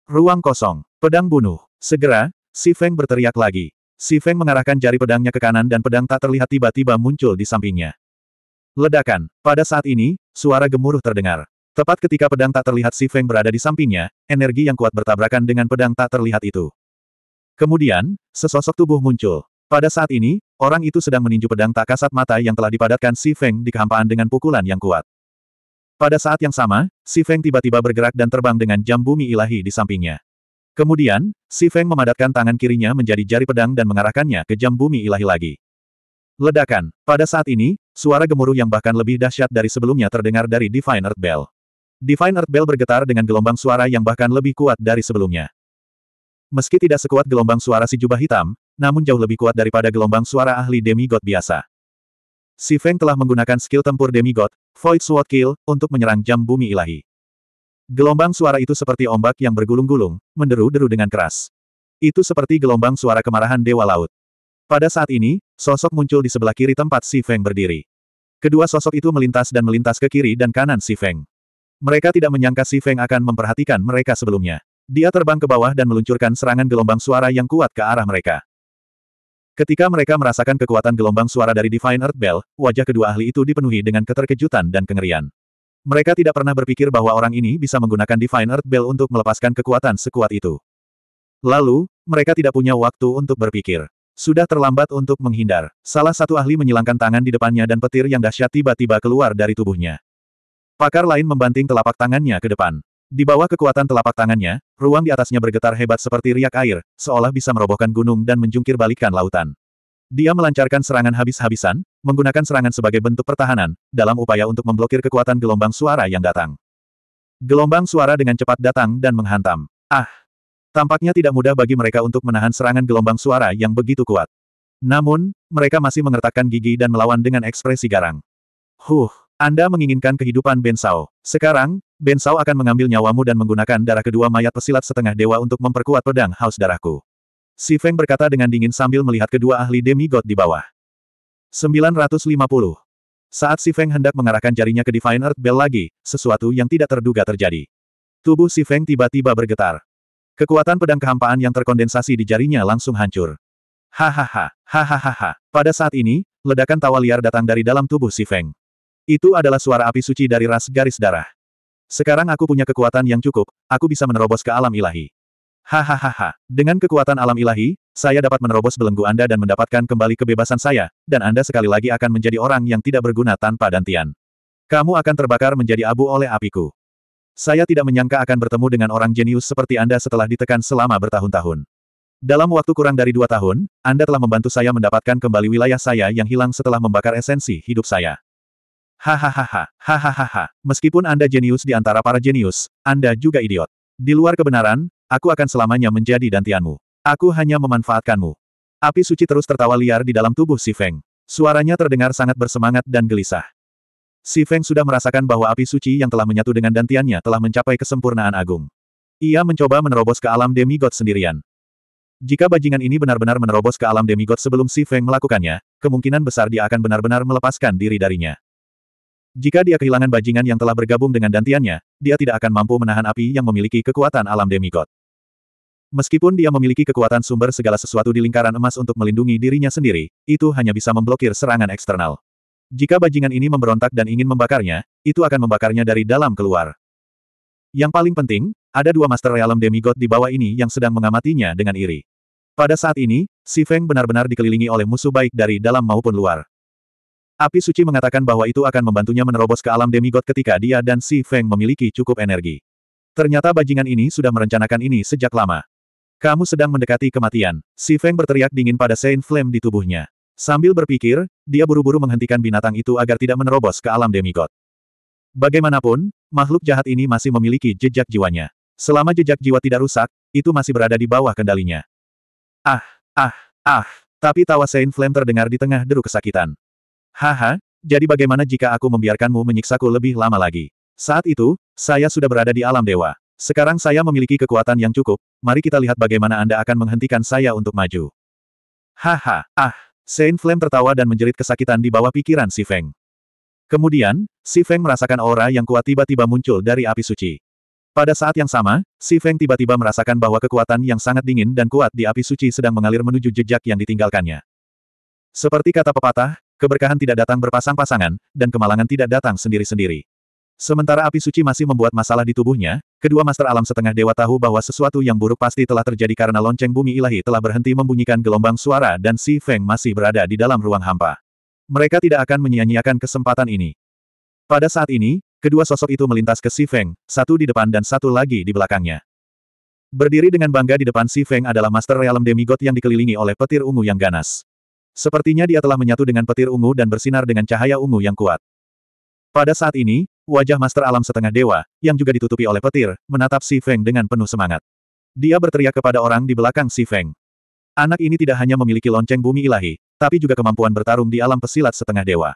Ruang kosong, pedang bunuh. Segera, si Feng berteriak lagi. Si Feng mengarahkan jari pedangnya ke kanan dan pedang tak terlihat tiba-tiba muncul di sampingnya. Ledakan. Pada saat ini, suara gemuruh terdengar. Tepat ketika pedang tak terlihat Si Feng berada di sampingnya, energi yang kuat bertabrakan dengan pedang tak terlihat itu. Kemudian, sesosok tubuh muncul. Pada saat ini, orang itu sedang meninju pedang tak kasat mata yang telah dipadatkan Si Feng di kehampaan dengan pukulan yang kuat. Pada saat yang sama, Si Feng tiba-tiba bergerak dan terbang dengan jam bumi ilahi di sampingnya. Kemudian, Si Feng memadatkan tangan kirinya menjadi jari pedang dan mengarahkannya ke jam bumi ilahi lagi. Ledakan. Pada saat ini, suara gemuruh yang bahkan lebih dahsyat dari sebelumnya terdengar dari Divine Earth Bell. Divine Earth Bell bergetar dengan gelombang suara yang bahkan lebih kuat dari sebelumnya. Meski tidak sekuat gelombang suara si jubah hitam, namun jauh lebih kuat daripada gelombang suara ahli demigod biasa. Si Feng telah menggunakan skill tempur demigod, Void Sword Kill, untuk menyerang jam bumi ilahi. Gelombang suara itu seperti ombak yang bergulung-gulung, menderu-deru dengan keras. Itu seperti gelombang suara kemarahan Dewa Laut. Pada saat ini, sosok muncul di sebelah kiri tempat Si Feng berdiri. Kedua sosok itu melintas dan melintas ke kiri dan kanan Si Feng. Mereka tidak menyangka Si Feng akan memperhatikan mereka sebelumnya. Dia terbang ke bawah dan meluncurkan serangan gelombang suara yang kuat ke arah mereka. Ketika mereka merasakan kekuatan gelombang suara dari Divine Earth Bell, wajah kedua ahli itu dipenuhi dengan keterkejutan dan kengerian. Mereka tidak pernah berpikir bahwa orang ini bisa menggunakan Divine Earth Bell untuk melepaskan kekuatan sekuat itu. Lalu, mereka tidak punya waktu untuk berpikir. Sudah terlambat untuk menghindar. Salah satu ahli menyilangkan tangan di depannya dan petir yang dahsyat tiba-tiba keluar dari tubuhnya. Pakar lain membanting telapak tangannya ke depan. Di bawah kekuatan telapak tangannya, ruang di atasnya bergetar hebat seperti riak air, seolah bisa merobohkan gunung dan menjungkir balikan lautan. Dia melancarkan serangan habis-habisan, menggunakan serangan sebagai bentuk pertahanan, dalam upaya untuk memblokir kekuatan gelombang suara yang datang. Gelombang suara dengan cepat datang dan menghantam. Ah! Tampaknya tidak mudah bagi mereka untuk menahan serangan gelombang suara yang begitu kuat. Namun, mereka masih mengertakkan gigi dan melawan dengan ekspresi garang. Huh, Anda menginginkan kehidupan Ben Bensao. Sekarang, Ben Bensao akan mengambil nyawamu dan menggunakan darah kedua mayat pesilat setengah dewa untuk memperkuat pedang haus darahku. Si Feng berkata dengan dingin sambil melihat kedua ahli demigod di bawah. 950. Saat Si Feng hendak mengarahkan jarinya ke Divine Earth Bell lagi, sesuatu yang tidak terduga terjadi. Tubuh Si Feng tiba-tiba bergetar. Kekuatan pedang kehampaan yang terkondensasi di jarinya langsung hancur. Hahaha, hahaha. Pada saat ini, ledakan tawa liar datang dari dalam tubuh Si Feng. Itu adalah suara api suci dari ras garis darah. Sekarang aku punya kekuatan yang cukup, aku bisa menerobos ke alam ilahi. Hahaha, dengan kekuatan alam ilahi, saya dapat menerobos belenggu Anda dan mendapatkan kembali kebebasan saya, dan Anda sekali lagi akan menjadi orang yang tidak berguna tanpa dantian. Kamu akan terbakar menjadi abu oleh apiku. Saya tidak menyangka akan bertemu dengan orang jenius seperti Anda setelah ditekan selama bertahun-tahun. Dalam waktu kurang dari dua tahun, Anda telah membantu saya mendapatkan kembali wilayah saya yang hilang setelah membakar esensi hidup saya. Hahaha, hahaha, meskipun Anda jenius di antara para jenius, Anda juga idiot. Di luar kebenaran, Aku akan selamanya menjadi dantianmu. Aku hanya memanfaatkanmu. Api suci terus tertawa liar di dalam tubuh Si Feng. Suaranya terdengar sangat bersemangat dan gelisah. Si Feng sudah merasakan bahwa api suci yang telah menyatu dengan dantiannya telah mencapai kesempurnaan agung. Ia mencoba menerobos ke alam demigod sendirian. Jika bajingan ini benar-benar menerobos ke alam demigod sebelum Si Feng melakukannya, kemungkinan besar dia akan benar-benar melepaskan diri darinya. Jika dia kehilangan bajingan yang telah bergabung dengan dantiannya, dia tidak akan mampu menahan api yang memiliki kekuatan alam demigod. Meskipun dia memiliki kekuatan sumber segala sesuatu di lingkaran emas untuk melindungi dirinya sendiri, itu hanya bisa memblokir serangan eksternal. Jika bajingan ini memberontak dan ingin membakarnya, itu akan membakarnya dari dalam keluar. Yang paling penting, ada dua Master Realm Demigod di bawah ini yang sedang mengamatinya dengan iri. Pada saat ini, Si Feng benar-benar dikelilingi oleh musuh baik dari dalam maupun luar. Api suci mengatakan bahwa itu akan membantunya menerobos ke alam demigod ketika dia dan Si Feng memiliki cukup energi. Ternyata bajingan ini sudah merencanakan ini sejak lama. Kamu sedang mendekati kematian. Si Feng berteriak dingin pada Saint Flame di tubuhnya. Sambil berpikir, dia buru-buru menghentikan binatang itu agar tidak menerobos ke alam demigod. Bagaimanapun, makhluk jahat ini masih memiliki jejak jiwanya. Selama jejak jiwa tidak rusak, itu masih berada di bawah kendalinya. Ah, ah, ah, tapi tawa Saint Flame terdengar di tengah deru kesakitan. Haha, jadi bagaimana jika aku membiarkanmu menyiksaku lebih lama lagi? Saat itu, saya sudah berada di alam dewa. Sekarang saya memiliki kekuatan yang cukup, mari kita lihat bagaimana Anda akan menghentikan saya untuk maju. Haha, ah, Saint Flame tertawa dan menjerit kesakitan di bawah pikiran Si Feng. Kemudian, Si Feng merasakan aura yang kuat tiba-tiba muncul dari api suci. Pada saat yang sama, Si Feng tiba-tiba merasakan bahwa kekuatan yang sangat dingin dan kuat di api suci sedang mengalir menuju jejak yang ditinggalkannya. Seperti kata pepatah, keberkahan tidak datang berpasang-pasangan, dan kemalangan tidak datang sendiri-sendiri. Sementara api suci masih membuat masalah di tubuhnya, kedua Master Alam Setengah Dewa tahu bahwa sesuatu yang buruk pasti telah terjadi karena lonceng bumi ilahi telah berhenti membunyikan gelombang suara dan Si Feng masih berada di dalam ruang hampa. Mereka tidak akan menyia-nyiakan kesempatan ini. Pada saat ini, kedua sosok itu melintas ke Si Feng, satu di depan dan satu lagi di belakangnya. Berdiri dengan bangga di depan Si Feng adalah Master Realm Demigod yang dikelilingi oleh petir ungu yang ganas. Sepertinya dia telah menyatu dengan petir ungu dan bersinar dengan cahaya ungu yang kuat. Pada saat ini, Wajah Master Alam Setengah Dewa, yang juga ditutupi oleh petir, menatap Si Feng dengan penuh semangat. Dia berteriak kepada orang di belakang Si Feng. Anak ini tidak hanya memiliki lonceng bumi ilahi, tapi juga kemampuan bertarung di alam pesilat setengah dewa.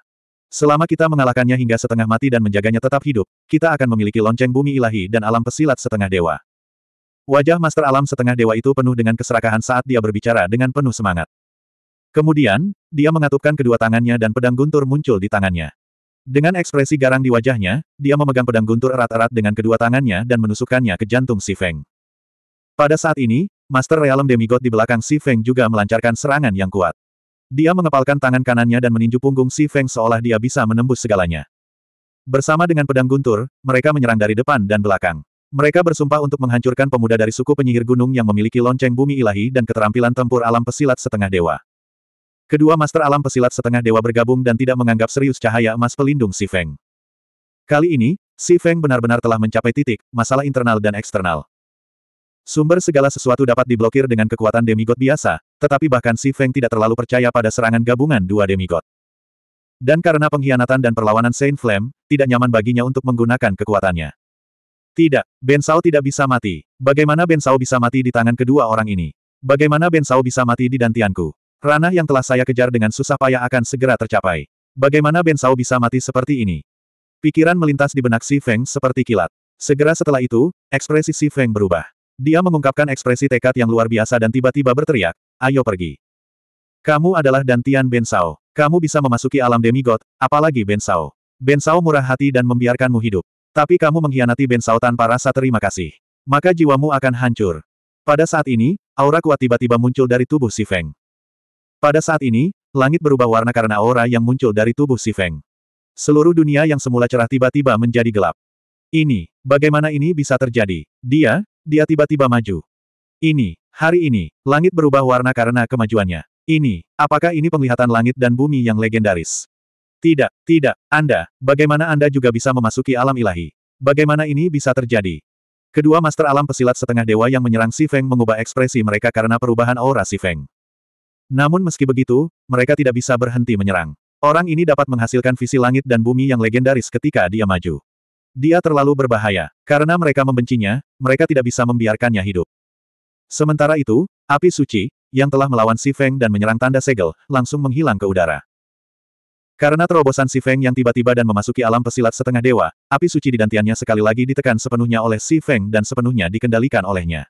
Selama kita mengalahkannya hingga setengah mati dan menjaganya tetap hidup, kita akan memiliki lonceng bumi ilahi dan alam pesilat setengah dewa. Wajah Master Alam Setengah Dewa itu penuh dengan keserakahan saat dia berbicara dengan penuh semangat. Kemudian, dia mengatupkan kedua tangannya dan pedang guntur muncul di tangannya. Dengan ekspresi garang di wajahnya, dia memegang pedang guntur erat-erat dengan kedua tangannya dan menusukkannya ke jantung Si Feng. Pada saat ini, Master Realm Demigod di belakang Si Feng juga melancarkan serangan yang kuat. Dia mengepalkan tangan kanannya dan meninju punggung Si Feng seolah dia bisa menembus segalanya. Bersama dengan pedang guntur, mereka menyerang dari depan dan belakang. Mereka bersumpah untuk menghancurkan pemuda dari suku penyihir gunung yang memiliki lonceng bumi ilahi dan keterampilan tempur alam pesilat setengah dewa. Kedua master alam pesilat setengah dewa bergabung dan tidak menganggap serius cahaya emas pelindung Si Feng. Kali ini, Si Feng benar-benar telah mencapai titik, masalah internal dan eksternal. Sumber segala sesuatu dapat diblokir dengan kekuatan demigod biasa, tetapi bahkan Si Feng tidak terlalu percaya pada serangan gabungan dua demigod. Dan karena pengkhianatan dan perlawanan Saint Flame, tidak nyaman baginya untuk menggunakan kekuatannya. Tidak, Ben Sao tidak bisa mati. Bagaimana Ben Sao bisa mati di tangan kedua orang ini? Bagaimana Ben Sao bisa mati di dantianku? Ranah yang telah saya kejar dengan susah payah akan segera tercapai. Bagaimana Ben Sao bisa mati seperti ini? Pikiran melintas di benak Si Feng seperti kilat. Segera setelah itu, ekspresi Si Feng berubah. Dia mengungkapkan ekspresi tekad yang luar biasa dan tiba-tiba berteriak, ayo pergi. Kamu adalah Dantian Ben Sao. Kamu bisa memasuki alam demigod, apalagi Ben Sao. Ben Sao murah hati dan membiarkanmu hidup. Tapi kamu mengkhianati Ben Sao tanpa rasa terima kasih. Maka jiwamu akan hancur. Pada saat ini, aura kuat tiba-tiba muncul dari tubuh Si Feng. Pada saat ini, langit berubah warna karena aura yang muncul dari tubuh si Feng. Seluruh dunia yang semula cerah tiba-tiba menjadi gelap. Ini, bagaimana ini bisa terjadi? Dia, dia tiba-tiba maju. Ini, hari ini, langit berubah warna karena kemajuannya. Ini, apakah ini penglihatan langit dan bumi yang legendaris? Tidak, tidak, Anda, bagaimana Anda juga bisa memasuki alam ilahi? Bagaimana ini bisa terjadi? Kedua master alam pesilat setengah dewa yang menyerang Si Feng mengubah ekspresi mereka karena perubahan aura Si Feng. Namun meski begitu, mereka tidak bisa berhenti menyerang. Orang ini dapat menghasilkan visi langit dan bumi yang legendaris ketika dia maju. Dia terlalu berbahaya. Karena mereka membencinya, mereka tidak bisa membiarkannya hidup. Sementara itu, api suci, yang telah melawan Si Feng dan menyerang tanda segel, langsung menghilang ke udara. Karena terobosan Si Feng yang tiba-tiba dan memasuki alam pesilat setengah dewa, api suci di dantiannya sekali lagi ditekan sepenuhnya oleh Si Feng dan sepenuhnya dikendalikan olehnya.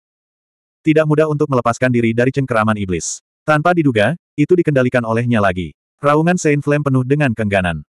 Tidak mudah untuk melepaskan diri dari cengkeraman iblis. Tanpa diduga, itu dikendalikan olehnya lagi. Raungan Saint Flame penuh dengan kengganan.